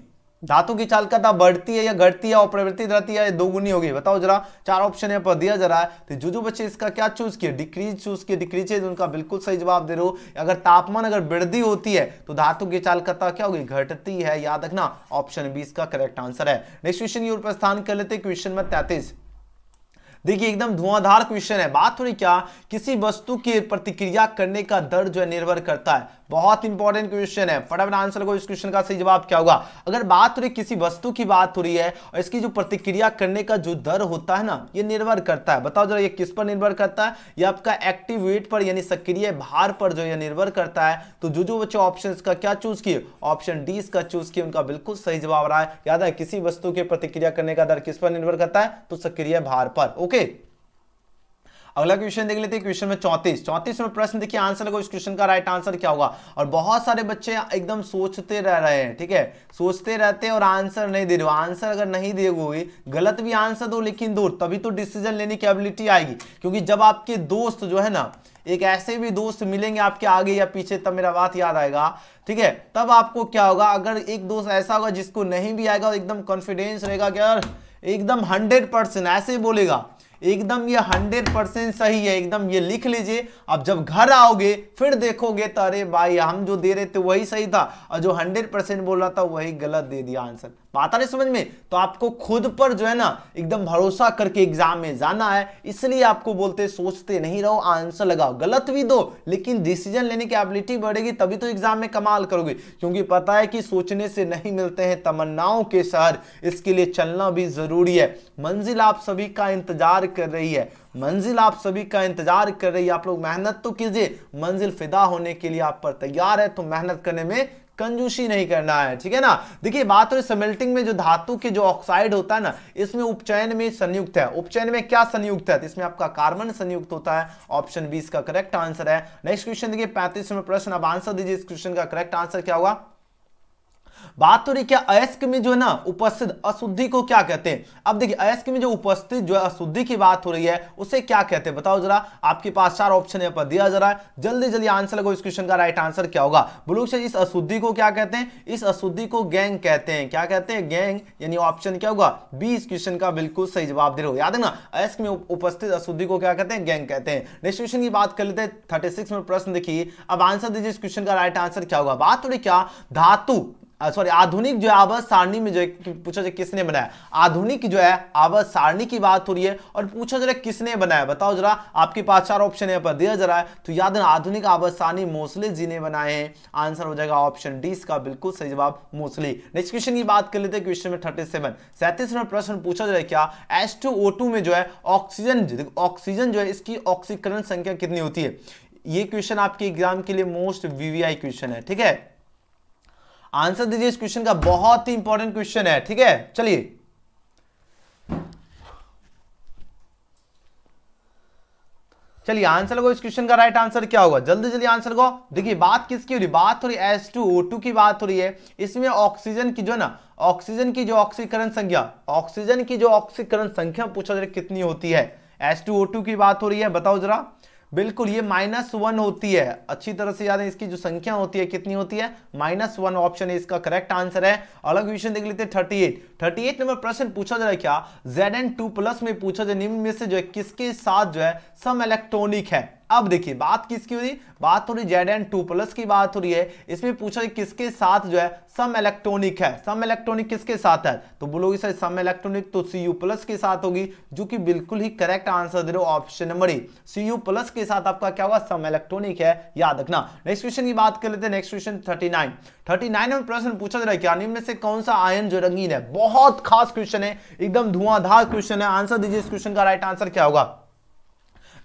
धातु की चालकता बढ़ती है या घटती है और प्रवृत्ति रहती है दोगुनी होगी बताओ जरा चार ऑप्शन यहाँ पर दिया जा रहा है तो जो जो बच्चे इसका क्या चूज किए डिक्रीज चूज किए डिक्रीजेज उनका बिल्कुल सही जवाब दे रहे हो अगर तापमान अगर वृद्धि होती है तो धातु की चालकता क्या होगी घटती है याद रखना ऑप्शन बी इसका करेक्ट आंसर है नेक्स्ट क्वेश्चन की ओर प्रस्थान कर लेते क्वेश्चन नंबर तैतीस देखिए एकदम धुआंधार क्वेश्चन है बात हो रही क्या किसी वस्तु की प्रतिक्रिया करने का दर जो है निर्भर करता है बहुत इंपॉर्टेंट क्वेश्चन है फटाफट आंसर को इस क्वेश्चन का सही जवाब क्या होगा अगर बात हो रही किसी वस्तु की बात हो रही है और इसकी जो प्रतिक्रिया करने का जो दर होता है ना ये निर्भर करता है बताओ जरा ये किस पर निर्भर करता है ये आपका एक्टिव वेट पर यानी सक्रिय भार पर जो ये निर्भर करता है तो जो जो बच्चे ऑप्शन का क्या चूज किए ऑप्शन डी इसका चूज किए उनका बिल्कुल सही जवाब रहा है याद है किसी वस्तु की प्रतिक्रिया करने का दर किस पर निर्भर करता है तो सक्रिय भार पर ओके अगला क्वेश्चन देख लेते हैं क्वेश्चन में चौतीस चौतीस में प्रश्न देखिए आंसर इस क्वेश्चन का राइट आंसर क्या होगा और बहुत सारे बच्चे एकदम सोचते रह रहे हैं ठीक है सोचते रहते हैं और आंसर नहीं दे रहे हो आंसर अगर नहीं दोगे गलत भी आंसर दो लेकिन दो तभी तो डिसीजन लेने की एबिलिटी आएगी क्योंकि जब आपके दोस्त जो है ना एक ऐसे भी दोस्त मिलेंगे आपके आगे या पीछे तब मेरा बात याद आएगा ठीक है तब आपको क्या होगा अगर एक दोस्त ऐसा होगा जिसको नहीं भी आएगा एकदम कॉन्फिडेंस रहेगा कि यार एकदम हंड्रेड परसेंट ऐसे ही बोलेगा एकदम ये हंड्रेड परसेंट सही है एकदम ये लिख लीजिए अब जब घर आओगे फिर देखोगे तो अरे भाई हम जो दे रहे थे वही सही था और जो हंड्रेड परसेंट बोला था वही गलत दे दिया आंसर बात आ रही समझ में तो आपको खुद पर जो है ना एकदम भरोसा करके एग्जाम में जाना है इसलिए आपको बोलते सोचते नहीं रहो आंसर लगाओ गलत भी दो लेकिन डिसीजन लेने की एबिलिटी बढ़ेगी तभी तो एग्जाम में कमाल करोगे क्योंकि पता है कि सोचने से नहीं मिलते हैं तमन्नाओं के शहर इसके लिए चलना भी जरूरी है मंजिल आप सभी का इंतजार कर रही है मंजिल आप सभी का इंतजार कर रही है आप लोग मेहनत तो कीजिए मंजिल फिदा होने के लिए आप पर तैयार है तो मेहनत करने में कंजूसी नहीं करना है ठीक है ना देखिए बात हो तो समेल्टिंग में जो धातु के जो ऑक्साइड होता है ना इसमें उपचयन में संयुक्त है उपचयन में क्या संयुक्त है तो इसमें आपका कार्बन संयुक्त होता है ऑप्शन बीस का करेक्ट आंसर है नेक्स्ट क्वेश्चन देखिए पैंतीस में प्रश्न अब आंसर दीजिए इस क्वेश्चन का करेक्ट आंसर क्या होगा बात हो रही क्या अयस्क में जो है ना उपस्थित अशुद्धि को क्या कहते हैं अब देखिए अयस्क में जो उपस्थित जो है अशुद्धि की बात हो रही है उसे क्या कहते हैं बताओ जरा आपके पास चार ऑप्शन यहाँ पर दिया जा रहा है जल्दी जल्दी आंसर लगो इस क्वेश्चन का राइट आंसर क्या होगा बोलो इस अशुद्धि को क्या कहते हैं इस अशुद्धि को गैंग कहते हैं क्या कहते हैं गैंग यानी ऑप्शन क्या होगा बी इस क्वेश्चन का बिल्कुल सही जवाब दे रहे हो याद है ना अयस्क में उपस्थित अशुद्धि को क्या कहते हैं गैंग कहते हैं नेक्स्ट क्वेश्चन की बात कर लेते हैं थर्टी में प्रश्न देखिए अब आंसर दीजिए इस क्वेश्चन का राइट आंसर क्या होगा बात थोड़ी क्या धातु सॉरी आधुनिक जो है आवास सारणी में जो पूछा जाए किसने बनाया आधुनिक जो है आवास सारणी की बात हो रही है और पूछा जरा किसने बनाया बताओ जरा आपके पास चार ऑप्शन यहाँ पर दिया जा रहा है तो याद रखना आधुनिक आवास सारणी मोसले जी ने बनाए हैं आंसर हो जाएगा ऑप्शन डी इसका बिल्कुल सही जवाब मोसले नेक्स्ट क्वेश्चन की बात कर लेते हैं क्वेश्चन में थर्टी सेवन सैंतीस नंबर प्रश्न पूछा जाए क्या एस में जो है ऑक्सीजन ऑक्सीजन जो है इसकी ऑक्सीकरण संख्या कितनी होती है ये क्वेश्चन आपके एग्जाम के लिए मोस्ट वीवीआई क्वेश्चन है ठीक है आंसर दीजिए इस क्वेश्चन का बहुत ही इंपॉर्टेंट क्वेश्चन है ठीक है चलिए चलिए आंसर लगो इस क्वेश्चन का राइट आंसर क्या होगा जल्दी जल्दी आंसर को देखिए बात किसकी हो रही बात हो रही है एस टू ओ टू की बात हो रही है इसमें ऑक्सीजन की जो ना ऑक्सीजन की जो ऑक्सीकरण संख्या ऑक्सीजन की जो ऑक्सीकरण संख्या पूछा जरा कितनी होती है एस टू ओ टू की बात हो रही है बताओ जरा बिल्कुल ये माइनस वन होती है अच्छी तरह से याद है इसकी जो संख्या होती है कितनी होती है माइनस वन ऑप्शन है इसका करेक्ट आंसर है अलग क्वेश्चन देख लेते हैं thirty eight thirty eight number प्रश्न पूछा जा रहा है क्या जेड एन टू प्लस में पूछा जाए निम्न में से जो है किसके साथ जो है सम इलेक्ट्रॉनिक है अब देखिए बात किसकी हो रही बात हो रही जेड एन टू प्लस की बात हो रही है इसमें पूछा किसके साथ जो है सम इलेक्ट्रॉनिक है सम इलेक्ट्रॉनिक किसके साथ है तो बोलोगे सर सम इलेक्ट्रॉनिक तो सी यू प्लस के साथ होगी जो कि बिल्कुल ही करेक्ट आंसर दे रहे हो option number A C U plus के साथ आपका क्या होगा सम इलेक्ट्रॉनिक है याद रखना नेक्स्ट क्वेश्चन की बात कर लेते हैं next question thirty nine thirty nine में प्रश्न पूछा जा रहा है क्या निम्न से कौन सा आयन जो रंगीन है बहुत खास क्वेश्चन है एकदम धुआंधार क्वेश्चन है आंसर दीजिए इस क्वेश्चन का राइट आंसर क्या होगा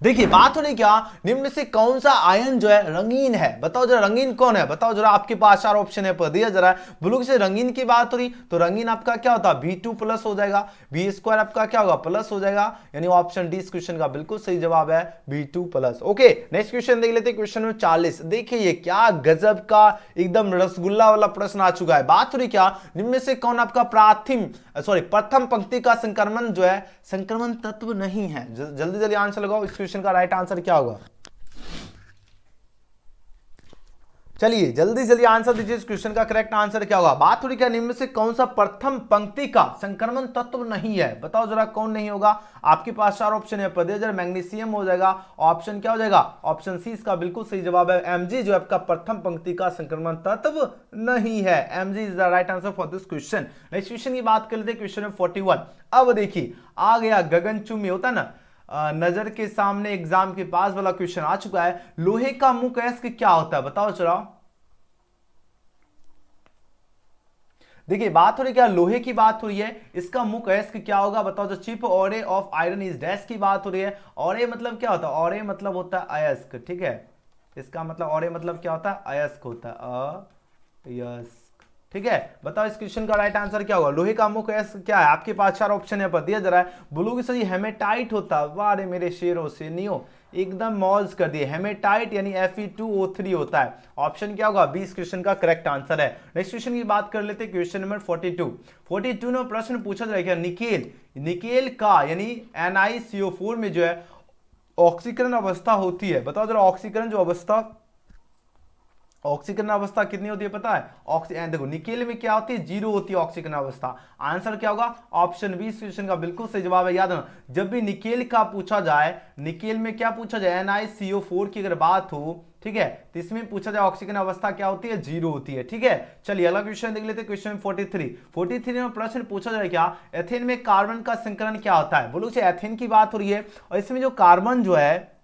देखिए बात हो रही क्या निम्न से कौन सा आयन जो है रंगीन है बताओ जरा रंगीन कौन है बताओ जरा आपके पास चार ऑप्शन है पर दिया जरा ब्लू से रंगीन की बात हो रही तो रंगीन आपका क्या होता है बी टू प्लस हो जाएगा बी स्क्वायर आपका क्या होगा प्लस हो जाएगा यानी ऑप्शन डी इस क्वेश्चन का बिल्कुल सही जवाब है B two plus okay next question देख लेते क्वेश्चन नंबर चालीस देखिए ये क्या गजब का एकदम रसगुल्ला वाला प्रश्न आ चुका है बात हो रही क्या निम्न से कौन आपका प्राथम सॉरी प्रथम पंक्ति का संक्रमण जो है संक्रमण तत्व नहीं है जल्दी जल्दी आंसर लगाओ इस क्वेश्चन का राइट आंसर क्या होगा चलिए जल्दी जल्दी आंसर दीजिए इस क्वेश्चन का करेक्ट आंसर क्या होगा बात हो रही क्या निम्न से कौन सा प्रथम पंक्ति का संक्रमण तत्व नहीं है बताओ जरा कौन नहीं होगा आपके पास चार ऑप्शन है प्रदेजर मैग्नीशियम हो जाएगा ऑप्शन क्या हो जाएगा ऑप्शन सी इसका बिल्कुल सही जवाब है एम जो आपका प्रथम पंक्ति का संक्रमण तत्व नहीं है M is the right answer for this question next question की बात कर लेते क्वेश्चन नंबर फोर्टी अब देखिए आ गया गगनचुम्बी होता ना नजर के सामने एग्जाम के पास वाला क्वेश्चन आ चुका है लोहे का मुख एस्क क्या होता है बताओ चलाओ देखिए बात हो रही क्या लोहे की बात हो रही है इसका मुख एस्क क्या होगा बताओ जो चिप और ऑफ आयरन इज डैश की बात हो रही है और मतलब क्या होता है और मतलब होता है अयस्क ठीक है इसका मतलब और मतलब क्या होता है अयस्क होता है अयस ठीक है बताओ इस क्वेश्चन का राइट आंसर क्या होगा लोहे का मुख ऐसा क्या है आपके पास चार ऑप्शन यहाँ पर दिया जा रहा है बोलोगे सर ये हेमेटाइट होता वारे मेरे शेरों से नियो एकदम मॉल्स कर दिए हेमेटाइट यानी Fe2O3 होता है ऑप्शन क्या होगा बीस क्वेश्चन का करेक्ट आंसर है नेक्स्ट क्वेश्चन की बात कर लेते question number forty two forty two में प्रश्न पूछा क्या निकेल निकेल का यानी एनआईसीओ में जो है ऑक्सीकरण अवस्था होती है बताओ जरा ऑक्सीकरण जो अवस्था ऑक्सीकरण अवस्था कितनी होती है पता है ऑक्सीजन देखो निकेल में क्या होती है जीरो होती है ऑक्सीकरण अवस्था आंसर क्या होगा ऑप्शन बी क्वेश्चन का बिल्कुल सही जवाब है याद रखना जब भी निकेल का पूछा जाए निकेल में क्या पूछा जाए एनआईसीओ फोर की अगर बात हो ठीक है तो इसमें पूछा जाए ऑक्सीजन अवस्था क्या होती है जीरो होती है ठीक है चलिए अगला क्वेश्चन देख लेते question forty three forty three में प्रश्न पूछा जाए क्या एथेन में कार्बन का संकलन क्या होता है बोलो एथेन की बात हो रही है और इसमें जो कार्बन जो है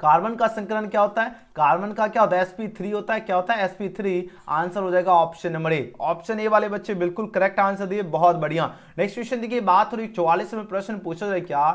कार्बन का संकलन क्या होता है कार्बन का क्या होता है एसपी थ्री होता है क्या होता है एसपी थ्री आंसर हो जाएगा option number A option A वाले बच्चे बिल्कुल करेक्ट आंसर दिए बहुत बढ़िया नेक्स्ट क्वेश्चन देखिए बात हो रही चौवालीस में प्रश्न पूछा जाए क्या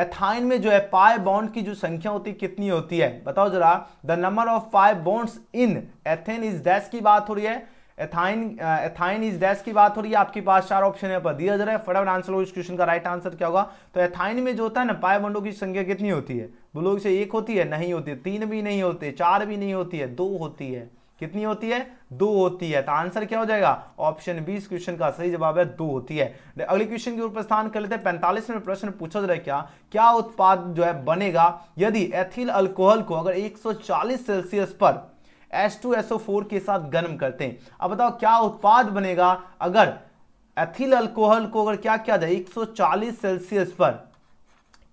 एथाइन में जो है पाए बॉन्ड की जो संख्या होती है कितनी होती है बताओ जरा the number of pi bonds in ethane is dash की बात हो रही है एथाइन एथाइन इज डैश की बात हो रही है आपके पास चार ऑप्शन यहाँ पर दिया जा रहा है फटाफट आंसर इस क्वेश्चन का राइट आंसर क्या होगा तो एथाइन में जो होता है ना पाए बंडो की संख्या कितनी होती है ब्लॉक से एक होती है नहीं होती है तीन भी नहीं होते चार भी नहीं होती है दो होती है कितनी होती है दो होती है तो आंसर क्या हो जाएगा ऑप्शन बी इस क्वेश्चन का सही जवाब है दो होती है अगले क्वेश्चन की ओर प्रस्थान कर लेते हैं पैंतालीस में प्रश्न पूछा जा रहा है क्या क्या उत्पाद जो है बनेगा यदि एथिल अल्कोहल को अगर 140 सेल्सियस पर H2SO4 के साथ गर्म करते हैं अब बताओ क्या उत्पाद बनेगा अगर एथिल अल्कोहल को अगर क्या किया जाए 140 सेल्सियस पर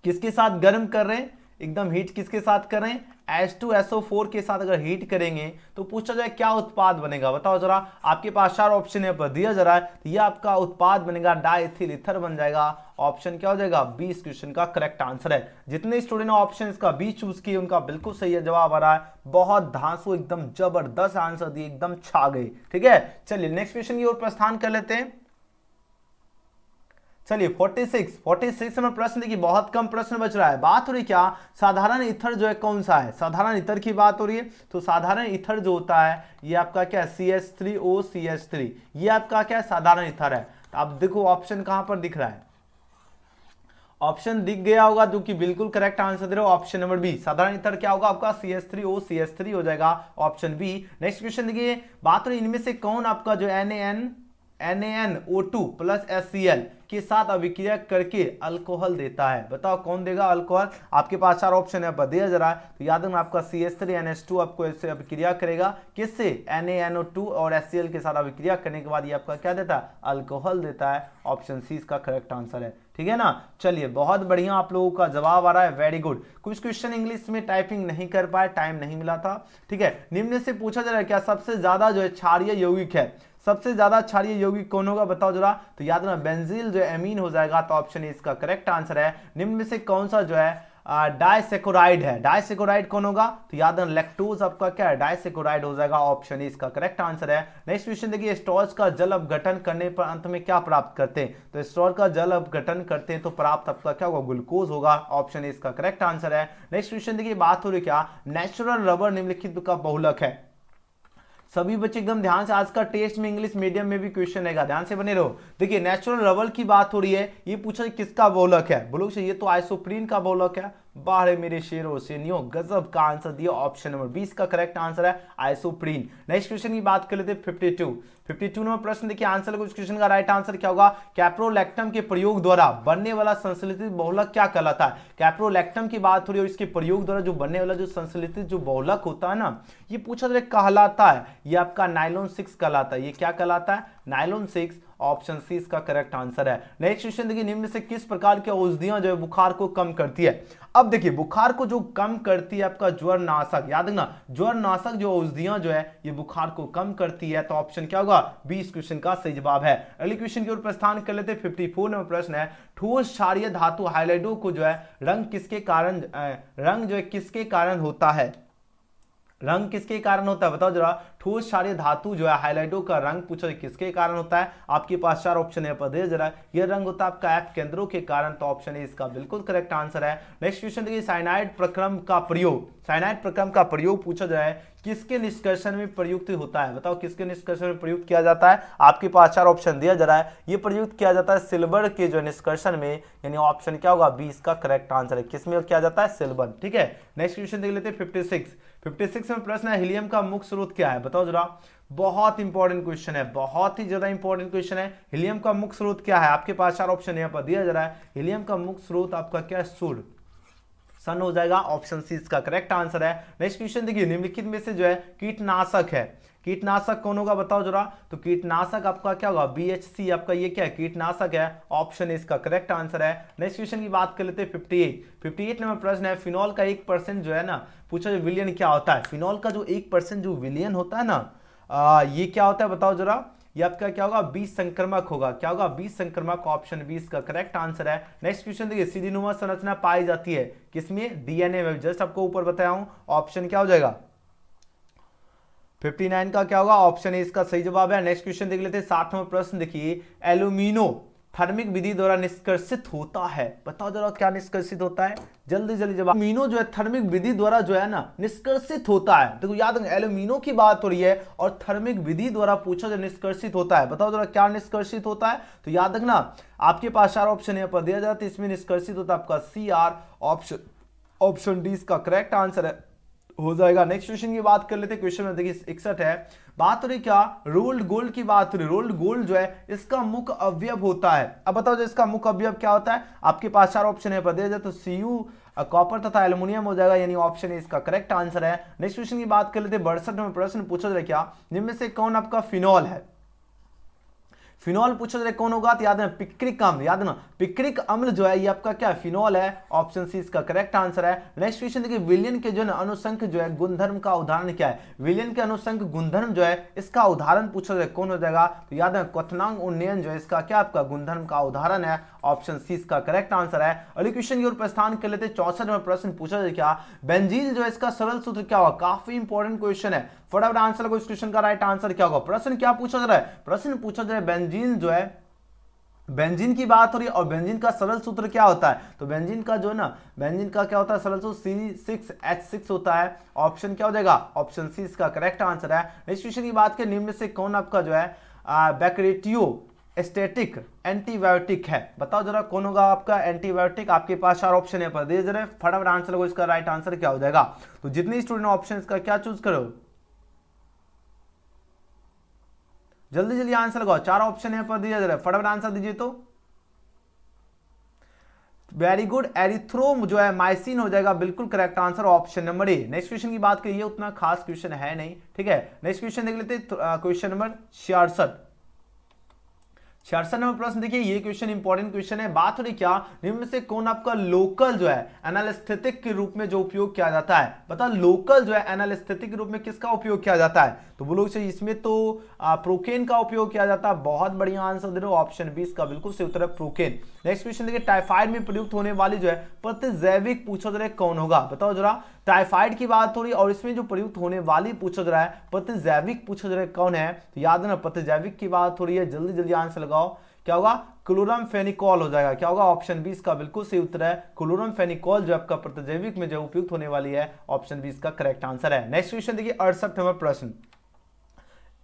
किसके साथ गर्म कर रहे हैं एकदम हीट किसके साथ करें टू फोर के साथ अगर हीट करेंगे तो पूछा जाए क्या उत्पाद बनेगा बताओ जरा आपके पास चार ऑप्शन यहाँ पर दिया जा रहा है तो यह आपका उत्पाद बनेगा डाइथिल इथर बन जाएगा ऑप्शन क्या हो जाएगा बी इस क्वेश्चन का करेक्ट आंसर है जितने स्टूडेंट ऑप्शन का बी चूज किए उनका बिल्कुल सही है जवाब आ रहा है बहुत धांसू एकदम जबरदस्त आंसर दिए एकदम छा गई ठीक है चलिए नेक्स्ट क्वेश्चन की ओर प्रस्थान कर लेते हैं चलिए 46 46 नंबर प्रश्न देखिए बहुत कम प्रश्न बच रहा है बात हो रही क्या साधारण इथर जो है कौन सा है साधारण इथर की बात हो रही है तो साधारण इथर जो होता है ये आपका क्या C S three O C S three ये आपका क्या साधारण इथर है तो आप देखो ऑप्शन कहां पर दिख रहा है ऑप्शन दिख गया होगा जो कि बिल्कुल करेक्ट आंसर दे रहे हो ऑप्शन नंबर बी साधारण इथर क्या होगा आपका C S three O C S three हो जाएगा ऑप्शन बी नेक्स्ट क्वेश्चन देखिए बात हो रही इनमें से कौन आपका जो N N N N O two plus S C L के साथ अभिक्रिया करके अल्कोहल देता है बताओ कौन देगा अल्कोहल आपके पास चार ऑप्शन है दिया जा रहा है तो याद रखना आपका C S three N S two आपको इससे अभिक्रिया करेगा किससे एन एन ओ टू और एस सी एल के साथ अभिक्रिया करने के बाद ये आपका क्या देता है अल्कोहल देता है ऑप्शन सी इसका करेक्ट आंसर है ठीक है ना चलिए बहुत बढ़िया आप लोगों का जवाब आ रहा है वेरी गुड कुछ क्वेश्चन इंग्लिश में टाइपिंग नहीं कर पाए टाइम नहीं मिला था ठीक है निम्न से पूछा जा रहा है क्या सबसे ज्यादा जो है क्षारीय यौगिक है सबसे ज्यादा क्षारीय अच्छा यौगिक कौन होगा बताओ जरा तो याद रखना बेंजिल जो एमीन हो जाएगा तो ऑप्शन इसका करेक्ट आंसर है निम्न में से कौन सा जो है डायसेकोराइड है डायसेकोराइड कौन होगा तो याद रखना लेक्टोज आपका क्या है डायसेकोराइड हो जाएगा ऑप्शन इसका करेक्ट आंसर है नेक्स्ट क्वेश्चन देखिए स्टोर्स का जल अपघटन करने पर अंत में क्या प्राप्त करते हैं तो स्टोर का जल अपघटन करते हैं तो प्राप्त आपका क्या होगा ग्लूकोज होगा ऑप्शन इसका करेक्ट आंसर है नेक्स्ट क्वेश्चन देखिए बात हो रही क्या नेचुरल रबर निम्नलिखित का बहुलक है सभी बच्चे एकदम ध्यान से आज का टेस्ट में इंग्लिश मीडियम में भी क्वेश्चन रहेगा ध्यान से बने रहो देखिए नेचुरल रबल की बात हो रही है ये पूछा किसका बोलक है बोलो ये तो आइसोप्रीन का बोलक है बारे मेरे शेरों से नहीं हो गजब का आंसर दिया ऑप्शन नंबर बीस का करेक्ट आंसर है आइसोप्रीन नेक्स्ट क्वेश्चन की बात कर लेते fifty two fifty two number प्रश्न देखिए आंसर कुछ क्वेश्चन का राइट आंसर क्या होगा कैप्रोलैक्टम के प्रयोग द्वारा बनने वाला संश्लेषित बहुलक क्या कहलाता है कैप्रोलैक्टम की बात हो रही है इसके प्रयोग द्वारा जो बनने वाला जो संश्लेषित जो बहुलक होता है ना ये पूछा जाए कहलाता है ये आपका नाइलोन सिक्स कहलाता है ये क्या कहलाता है नाइलोन सिक्स ऑप्शन सी इसका करेक्ट आंसर है नेक्स्ट क्वेश्चन देखिए निम्न से किस प्रकार की औषधियां जो है बुखार को कम करती है अब देखिए बुखार को जो कम करती है आपका ज्वर नाशक याद रखना ज्वर नाशक जो औषधियां जो है ये बुखार को कम करती है तो ऑप्शन क्या होगा बी इस क्वेश्चन का सही जवाब है अगले क्वेश्चन की ओर प्रस्थान कर लेते हैं फिफ्टी फोर नंबर प्रश्न है ठोस क्षारिय धातु हाईलाइटो को जो है रंग किसके कारण रंग जो है किसके कारण होता है रंग किसके कारण होता है बताओ जरा ठोस सारे धातु जो है हाईलाइटों का रंग पूछो किसके कारण होता है आपके पास चार ऑप्शन है पर जरा यह रंग होता है आपका एप केंद्रों के कारण तो ऑप्शन ए इसका बिल्कुल करेक्ट आंसर है नेक्स्ट क्वेश्चन देखिए साइनाइड प्रक्रम का प्रयोग साइनाइड प्रक्रम का प्रयोग पूछा जाए किसके निष्कर्षण में प्रयुक्त होता है बताओ किसके निष्कर्षण में प्रयुक्त किया जाता है आपके पास चार ऑप्शन दिया जा रहा है ये प्रयुक्त किया जाता है सिल्वर के जो निष्कर्षण में यानी ऑप्शन क्या होगा बी इसका करेक्ट आंसर है किसमें किया जाता है सिल्वर ठीक है नेक्स्ट क्वेश्चन देख लेते हैं फिफ्टी सिक्स 56 में प्रश्न है हीलियम का मुख्य स्रोत क्या है बताओ जरा बहुत इंपॉर्टेंट क्वेश्चन है बहुत ही ज्यादा इंपॉर्टेंट क्वेश्चन है हीलियम का मुख्य स्रोत क्या है आपके पास चार ऑप्शन यहाँ पर दिया जा रहा है हीलियम का मुख्य स्रोत आपका क्या है सूर्य सन हो जाएगा ऑप्शन सी इसका करेक्ट आंसर है नेक्स्ट क्वेश्चन देखिए निम्नलिखित में से जो है कीटनाशक है कीटनाशक कौन होगा बताओ जरा तो कीटनाशक आपका क्या होगा बी आपका ये क्या है कीटनाशक है ऑप्शन इसका करेक्ट आंसर है नेक्स्ट क्वेश्चन की बात कर लेते हैं fifty eight fifty eight number प्रश्न है फिनॉल का एक परसेंट जो है ना पूछा जो विलियन क्या होता है फिनॉल का जो एक परसेंट जो विलियन होता है ना आ, ये क्या होता है बताओ जरा ये आपका क्या होगा बीस संक्रमक होगा क्या होगा बीस संक्रमक ऑप्शन बीस का करेक्ट आंसर है नेक्स्ट क्वेश्चन देखिए सीधी नुमा संरचना पाई जाती है किसमें डीएनए में जस्ट आपको ऊपर बताया हूं ऑप्शन क्या हो जाएगा 59 का क्या होगा ऑप्शन ए इसका सही जवाब है नेक्स्ट क्वेश्चन देख लेते हैं साठवां प्रश्न देखिए एल्यूमिनो थर्मिक विधि द्वारा निष्कर्षित होता है बताओ जरा क्या निष्कर्षित होता है जल्दी जल्दी जवाब मीनो जो है थर्मिक विधि द्वारा जो है ना निष्कर्षित होता है देखो तो याद एल्यूमिनो की बात हो रही है और थर्मिक विधि द्वारा पूछा जो निष्कर्षित होता है बताओ जरा क्या निष्कर्षित होता है तो याद रखना आपके पास चार ऑप्शन यहाँ पर दिया जाता है इसमें निष्कर्षित होता है आपका C R option option D इसका करेक्ट आंसर है हो जाएगा नेक्स्ट क्वेश्चन की बात कर लेते हैं क्वेश्चन देखिए इकसठ है बात हो रही क्या रोल्ड गोल्ड की बात हो रही रोल्ड गोल्ड जो है इसका मुख्य अवयव होता है अब बताओ जो इसका मुख्य अवयव क्या होता है आपके पास चार ऑप्शन है प्रदेश तो सी कॉपर तथा एल्यूमिनियम हो जाएगा यानी ऑप्शन इसका करेक्ट आंसर है नेक्स्ट क्वेश्चन की बात कर लेते हैं बड़सठ में प्रश्न पूछा जाए क्या जिनमें से कौन आपका फिनॉल है फिनॉल पूछो जरा तो कौन होगा तो याद है पिक्रिक अम्ल याद ना पिक्रिक अम्ल जो है ये आपका क्या फिनॉल है ऑप्शन सी इसका करेक्ट आंसर है नेक्स्ट क्वेश्चन देखिए विलियन के जो है अनुसंख जो है गुणधर्म का उदाहरण क्या है विलियन के अनुसंख गुणधर्म जो है इसका उदाहरण पूछा जाए तो कौन हो जाएगा तो याद है क्वनांग उन्नयन जो है इसका क्या आपका गुणधर्म का उदाहरण है ऑप्शन सी इसका करेक्ट आंसर है अगले क्वेश्चन की ओर प्रस्थान कर लेते चौसठ नंबर प्रश्न पूछा जाए क्या बेंजीन जो है इसका सरल सूत्र क्या होगा काफी इंपॉर्टेंट क्वेश्चन है फटाफट आंसर को इस क्वेश्चन का राइट आंसर क्या होगा प्रश्न क्या पूछा जा रहा है प्रश्न पूछा जा रहा है बेंजीन जो है बेंजीन की बात हो रही है और बेंजीन का सरल सूत्र क्या होता है तो बेंजीन का जो है ना बेंजीन का क्या होता है सरल सूत्र सी होता है ऑप्शन क्या हो जाएगा ऑप्शन सी इसका करेक्ट आंसर है नेक्स्ट क्वेश्चन की बात करें निम्न से कौन आपका जो है बैक्टीरियो स्टेटिक एंटीबायोटिक है बताओ जरा कौन होगा आपका एंटीबायोटिक आपके पास चार ऑप्शन है पर दे जरा फटाफट आंसर को इसका राइट आंसर क्या हो जाएगा तो जितने स्टूडेंट ऑप्शन का क्या चूज करो जल्दी जल्दी आंसर लगाओ चार ऑप्शन यहां पर दिया जा रहा है फटाफट आंसर दीजिए तो वेरी गुड एरिथ्रोम जो है माइसिन हो जाएगा बिल्कुल correct answer option number A next question की बात करिए उतना खास क्वेश्चन है नहीं ठीक है नेक्स्ट क्वेश्चन देख लेते क्वेश्चन नंबर छियासठ छियासठ नंबर प्रश्न देखिए ये क्वेश्चन इंपॉर्टेंट क्वेश्चन है बात हो रही क्या निम्न से कौन आपका लोकल जो है एनालिस्थितिक के रूप में जो उपयोग किया जाता है बता लोकल जो है एनालिस्थितिक के रूप में किसका उपयोग किया जाता है तो बोलो इसमें तो आ, प्रोकेन का उपयोग किया जाता है बहुत बढ़िया आंसर दे रहे हो ऑप्शन बीस का बिल्कुल से उत्तर है प्रोकेन नेक्स्ट क्वेश्चन देखिए टाइफाइड में प्रयुक्त होने वाली जो है प्रतिजैविक पूछा जरा कौन होगा बताओ जरा टाइफाइड की बात हो रही है और इसमें जो प्रयुक्त होने वाली पूछा जा रहा है प्रतिजैविक पूछा जा रहा है कौन है तो याद ना प्रतिजैविक की बात हो रही है जल्दी जल्दी आंसर लगाओ क्या होगा क्लोरम फेनिकॉल हो जाएगा क्या होगा ऑप्शन बी इसका बिल्कुल सही उत्तर है क्लोरम फेनिकॉल जो आपका प्रतिजैविक में जो उपयुक्त होने वाली है ऑप्शन बी इसका करेक्ट आंसर है नेक्स्ट क्वेश्चन देखिए अड़सठ नंबर प्रश्न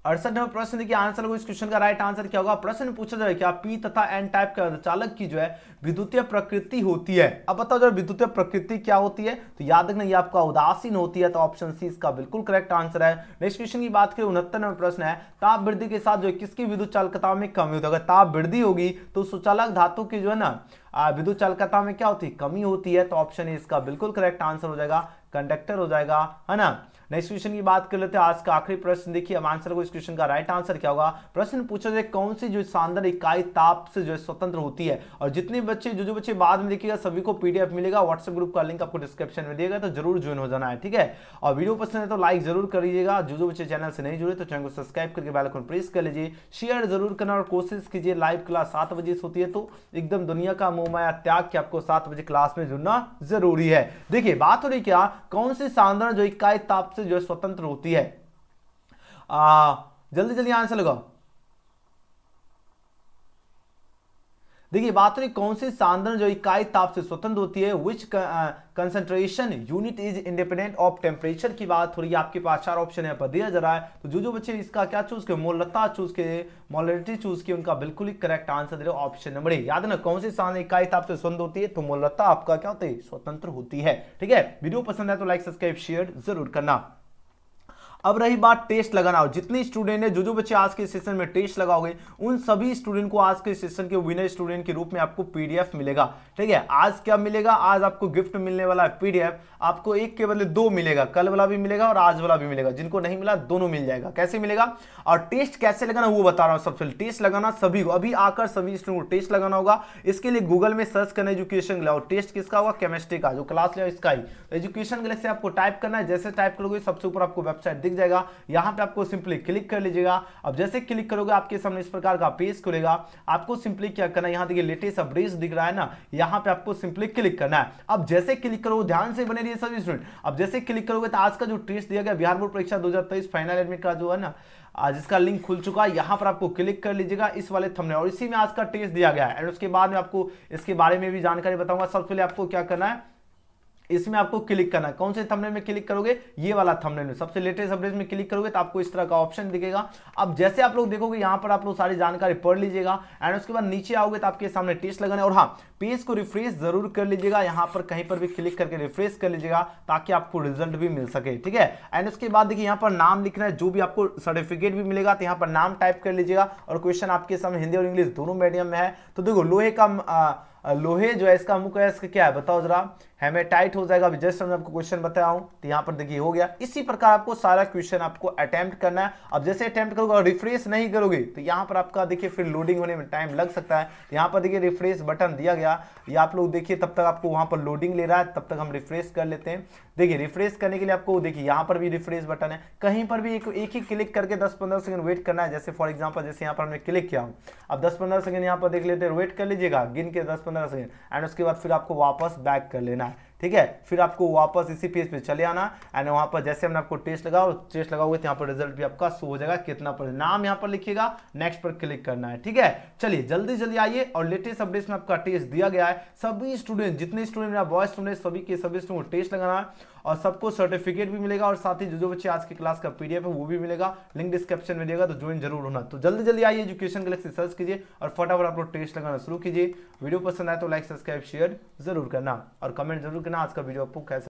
अड़सठ नंबर प्रश्न देखिए आंसर होगा इस क्वेश्चन का राइट आंसर क्या होगा प्रश्न पूछा जाए क्या पी तथा एन टाइप के चालक की जो है विद्युतीय प्रकृति होती है अब बताओ जो विद्युतीय प्रकृति क्या होती है तो याद रखना ये आपका उदासीन होती है तो ऑप्शन सी इसका बिल्कुल करेक्ट आंसर है नेक्स्ट क्वेश्चन की बात करें उनहत्तर नंबर प्रश्न है ताप वृद्धि के साथ जो है किसकी विद्युत चालकता में कमी होती है अगर ताप वृद्धि होगी तो सुचालक धातु की जो है ना विद्युत चालकता में क्या होती है कमी होती है तो ऑप्शन ए इसका बिल्कुल करेक्ट आंसर हो जाएगा कंडक्टर हो जाएगा है ना नेक्स्ट क्वेश्चन की बात कर लेते हैं आज का आखिरी प्रश्न देखिए अब आंसर को इस क्वेश्चन का राइट आंसर क्या होगा प्रश्न पूछा जाए कौन सी जो शानदार इकाई ताप से जो है स्वतंत्र होती है और जितने बच्चे जो जो बच्चे बाद में देखिएगा सभी को पीडीएफ मिलेगा व्हाट्सएप ग्रुप का लिंक आपको डिस्क्रिप्शन में दिएगा तो जरूर ज्वाइन हो जाना है ठीक है और वीडियो पसंद है तो लाइक जरूर करिएगा जो जो बच्चे चैनल से नहीं जुड़े तो चैनल को सब्सक्राइब करके बेलाइकन प्रेस कर लीजिए शेयर जरूर करना और कोशिश कीजिए लाइव क्लास सात बजे से होती है तो एकदम दुनिया का मोहमाया त्याग के आपको सात बजे क्लास में जुड़ना जरूरी है देखिए बात हो रही क्या कौन सी शानदार जो इकाई ताप से जो है स्वतंत्र होती है आ, जल्दी जल्दी आंसर लगाओ देखिए बात हो कौन सी सांद्रण जो इकाई ताप से स्वतंत्र होती है which concentration unit is independent of temperature की बात हो रही है आपके पास चार ऑप्शन है पर दिया जा रहा है तो जो जो बच्चे इसका क्या चूज के मोलता चूज के मोलिटी चूज की उनका बिल्कुल ही करेक्ट आंसर दे रहे ऑप्शन नंबर ए याद ना कौन सी सांद्र इकाई ताप से स्वतंत्र होती है तो मोलता आपका क्या होती है स्वतंत्र होती है ठीक है वीडियो पसंद है तो लाइक सब्सक्राइब शेयर जरूर करना अब रही बात टेस्ट लगाना हो जितने स्टूडेंट है जो जो बच्चे आज के सेशन में टेस्ट लगाओगे उन सभी स्टूडेंट को आज के सेशन के विनर स्टूडेंट के रूप में आपको पीडीएफ मिलेगा ठीक है आज क्या मिलेगा आज आपको गिफ्ट मिलने वाला है पीडीएफ आपको एक के बदले दो मिलेगा कल वाला भी मिलेगा और आज वाला भी मिलेगा जिनको नहीं मिला दोनों मिल जाएगा कैसे मिलेगा और टेस्ट कैसे लगाना वो बता रहा हूँ सबसे टेस्ट लगाना सभी को अभी आकर सभी स्टूडेंट को टेस्ट लगाना होगा इसके लिए गूगल में सर्च करना एजुकेशन लाओ टेस्ट किसका होगा केमिस्ट्री का जो क्लास लिया इसका ही एजुकेशन के लिए आपको टाइप करना है जैसे टाइप करोगे सबसे ऊपर आपको वेबसाइट दिख दिख जाएगा यहाँ पे आपको सिंपली क्लिक कर लीजिएगा अब जैसे क्लिक करोगे आपके सामने इस प्रकार का पेज खुलेगा आपको सिंपली क्या करना है यहाँ देखिए लेटेस्ट अपडेट दिख रहा है ना यहाँ पे आपको सिंपली क्लिक करना है अब जैसे क्लिक करोगे ध्यान से बने रहिए सभी स्टूडेंट अब जैसे क्लिक करोगे तो आज का जो टेस्ट दिया गया बिहार बोर्ड परीक्षा दो फाइनल एडमिट का जो है ना जिसका लिंक खुल चुका है यहाँ पर आपको क्लिक कर लीजिएगा इस वाले थंबनेल और इसी में आज का टेस्ट दिया गया है एंड उसके बाद में आपको इसके बारे में भी जानकारी बताऊंगा सबसे पहले आपको क्या करना है इसमें आपको क्लिक करना है कौन से थंबनेल में क्लिक करोगे ये वाला थंबनेल में सबसे लेटेस्ट अपडेट में क्लिक करोगे तो आपको इस तरह का ऑप्शन दिखेगा अब जैसे आप लोग देखोगे यहां पर आप लोग सारी जानकारी पढ़ लीजिएगा एंड उसके बाद नीचे आओगे तो आपके सामने टेस्ट लगाने और हाँ पेज को रिफ्रेश जरूर कर लीजिएगा यहां पर कहीं पर भी क्लिक करके रिफ्रेश कर लीजिएगा ताकि आपको रिजल्ट भी मिल सके ठीक है एंड उसके बाद देखिए यहाँ पर नाम लिखना है जो भी आपको सर्टिफिकेट भी मिलेगा तो यहाँ पर नाम टाइप कर लीजिएगा और क्वेश्चन आपके सामने हिंदी और इंग्लिश दोनों मीडियम में है तो देखो लोहे का लोहे जो है इसका मुख्य क्या है बताओ जरा हेमेटाइट हो जाएगा अभी जस्ट हमने आपको क्वेश्चन बताया हूं तो यहाँ पर देखिए हो गया इसी प्रकार आपको सारा क्वेश्चन आपको अटेम्प्ट करना है अब जैसे अटेम्प्ट करोगे और रिफ्रेश नहीं करोगे तो यहाँ पर आपका देखिए फिर लोडिंग होने में टाइम लग सकता है यहाँ पर देखिए रिफ्रेश बटन दिया गया ये आप लोग देखिए तब तक आपको वहां पर लोडिंग ले रहा है तब तक हम रिफ्रेश कर लेते हैं देखिए रिफ्रेश करने के लिए आपको देखिए यहाँ पर भी रिफ्रेश बटन है कहीं पर भी एक, एक ही क्लिक करके दस पंद्रह सेकंड वेट करना है जैसे फॉर एग्जाम्पल जैसे यहाँ पर हमने क्लिक किया हूँ अब दस पंद्रह सेकंड यहाँ पर देख लेते हैं वेट कर लीजिएगा गिन के दस पंद्रह सेकंड एंड उसके बाद फिर आपको वापस बैक कर लेना है ठीक है फिर आपको वापस इसी पेज पे चले आना एंड वहां पर जैसे हमने आपको टेस्ट लगाओ टेस्ट लगा हुए तो यहाँ पर रिजल्ट भी आपका शो हो जाएगा कितना पर नाम यहाँ पर लिखिएगा नेक्स्ट पर क्लिक करना है ठीक है चलिए जल्दी जल्दी आइए और लेटेस्ट अपडेट में आपका टेस्ट दिया गया है सभी स्टूडेंट जितने स्टूडेंट मेरा बॉय स्टूडेंट सभी के सभी स्टूडेंट टेस्ट लगाना है और सबको सर्टिफिकेट भी मिलेगा और साथ ही जो जो बच्चे आज की क्लास का पीडीएफ है वो भी मिलेगा लिंक डिस्क्रिप्शन में देगा तो ज्वाइन जरूर होना तो जल्दी जल्दी आइए एजुकेशन गलेक्सी सर्च कीजिए और फटाफट आप लोग टेस्ट लगाना शुरू कीजिए वीडियो पसंद आए तो लाइक सब्सक्राइब शेयर जरूर करना और कमेंट जरूर करना आज का वीडियो आपको कैसे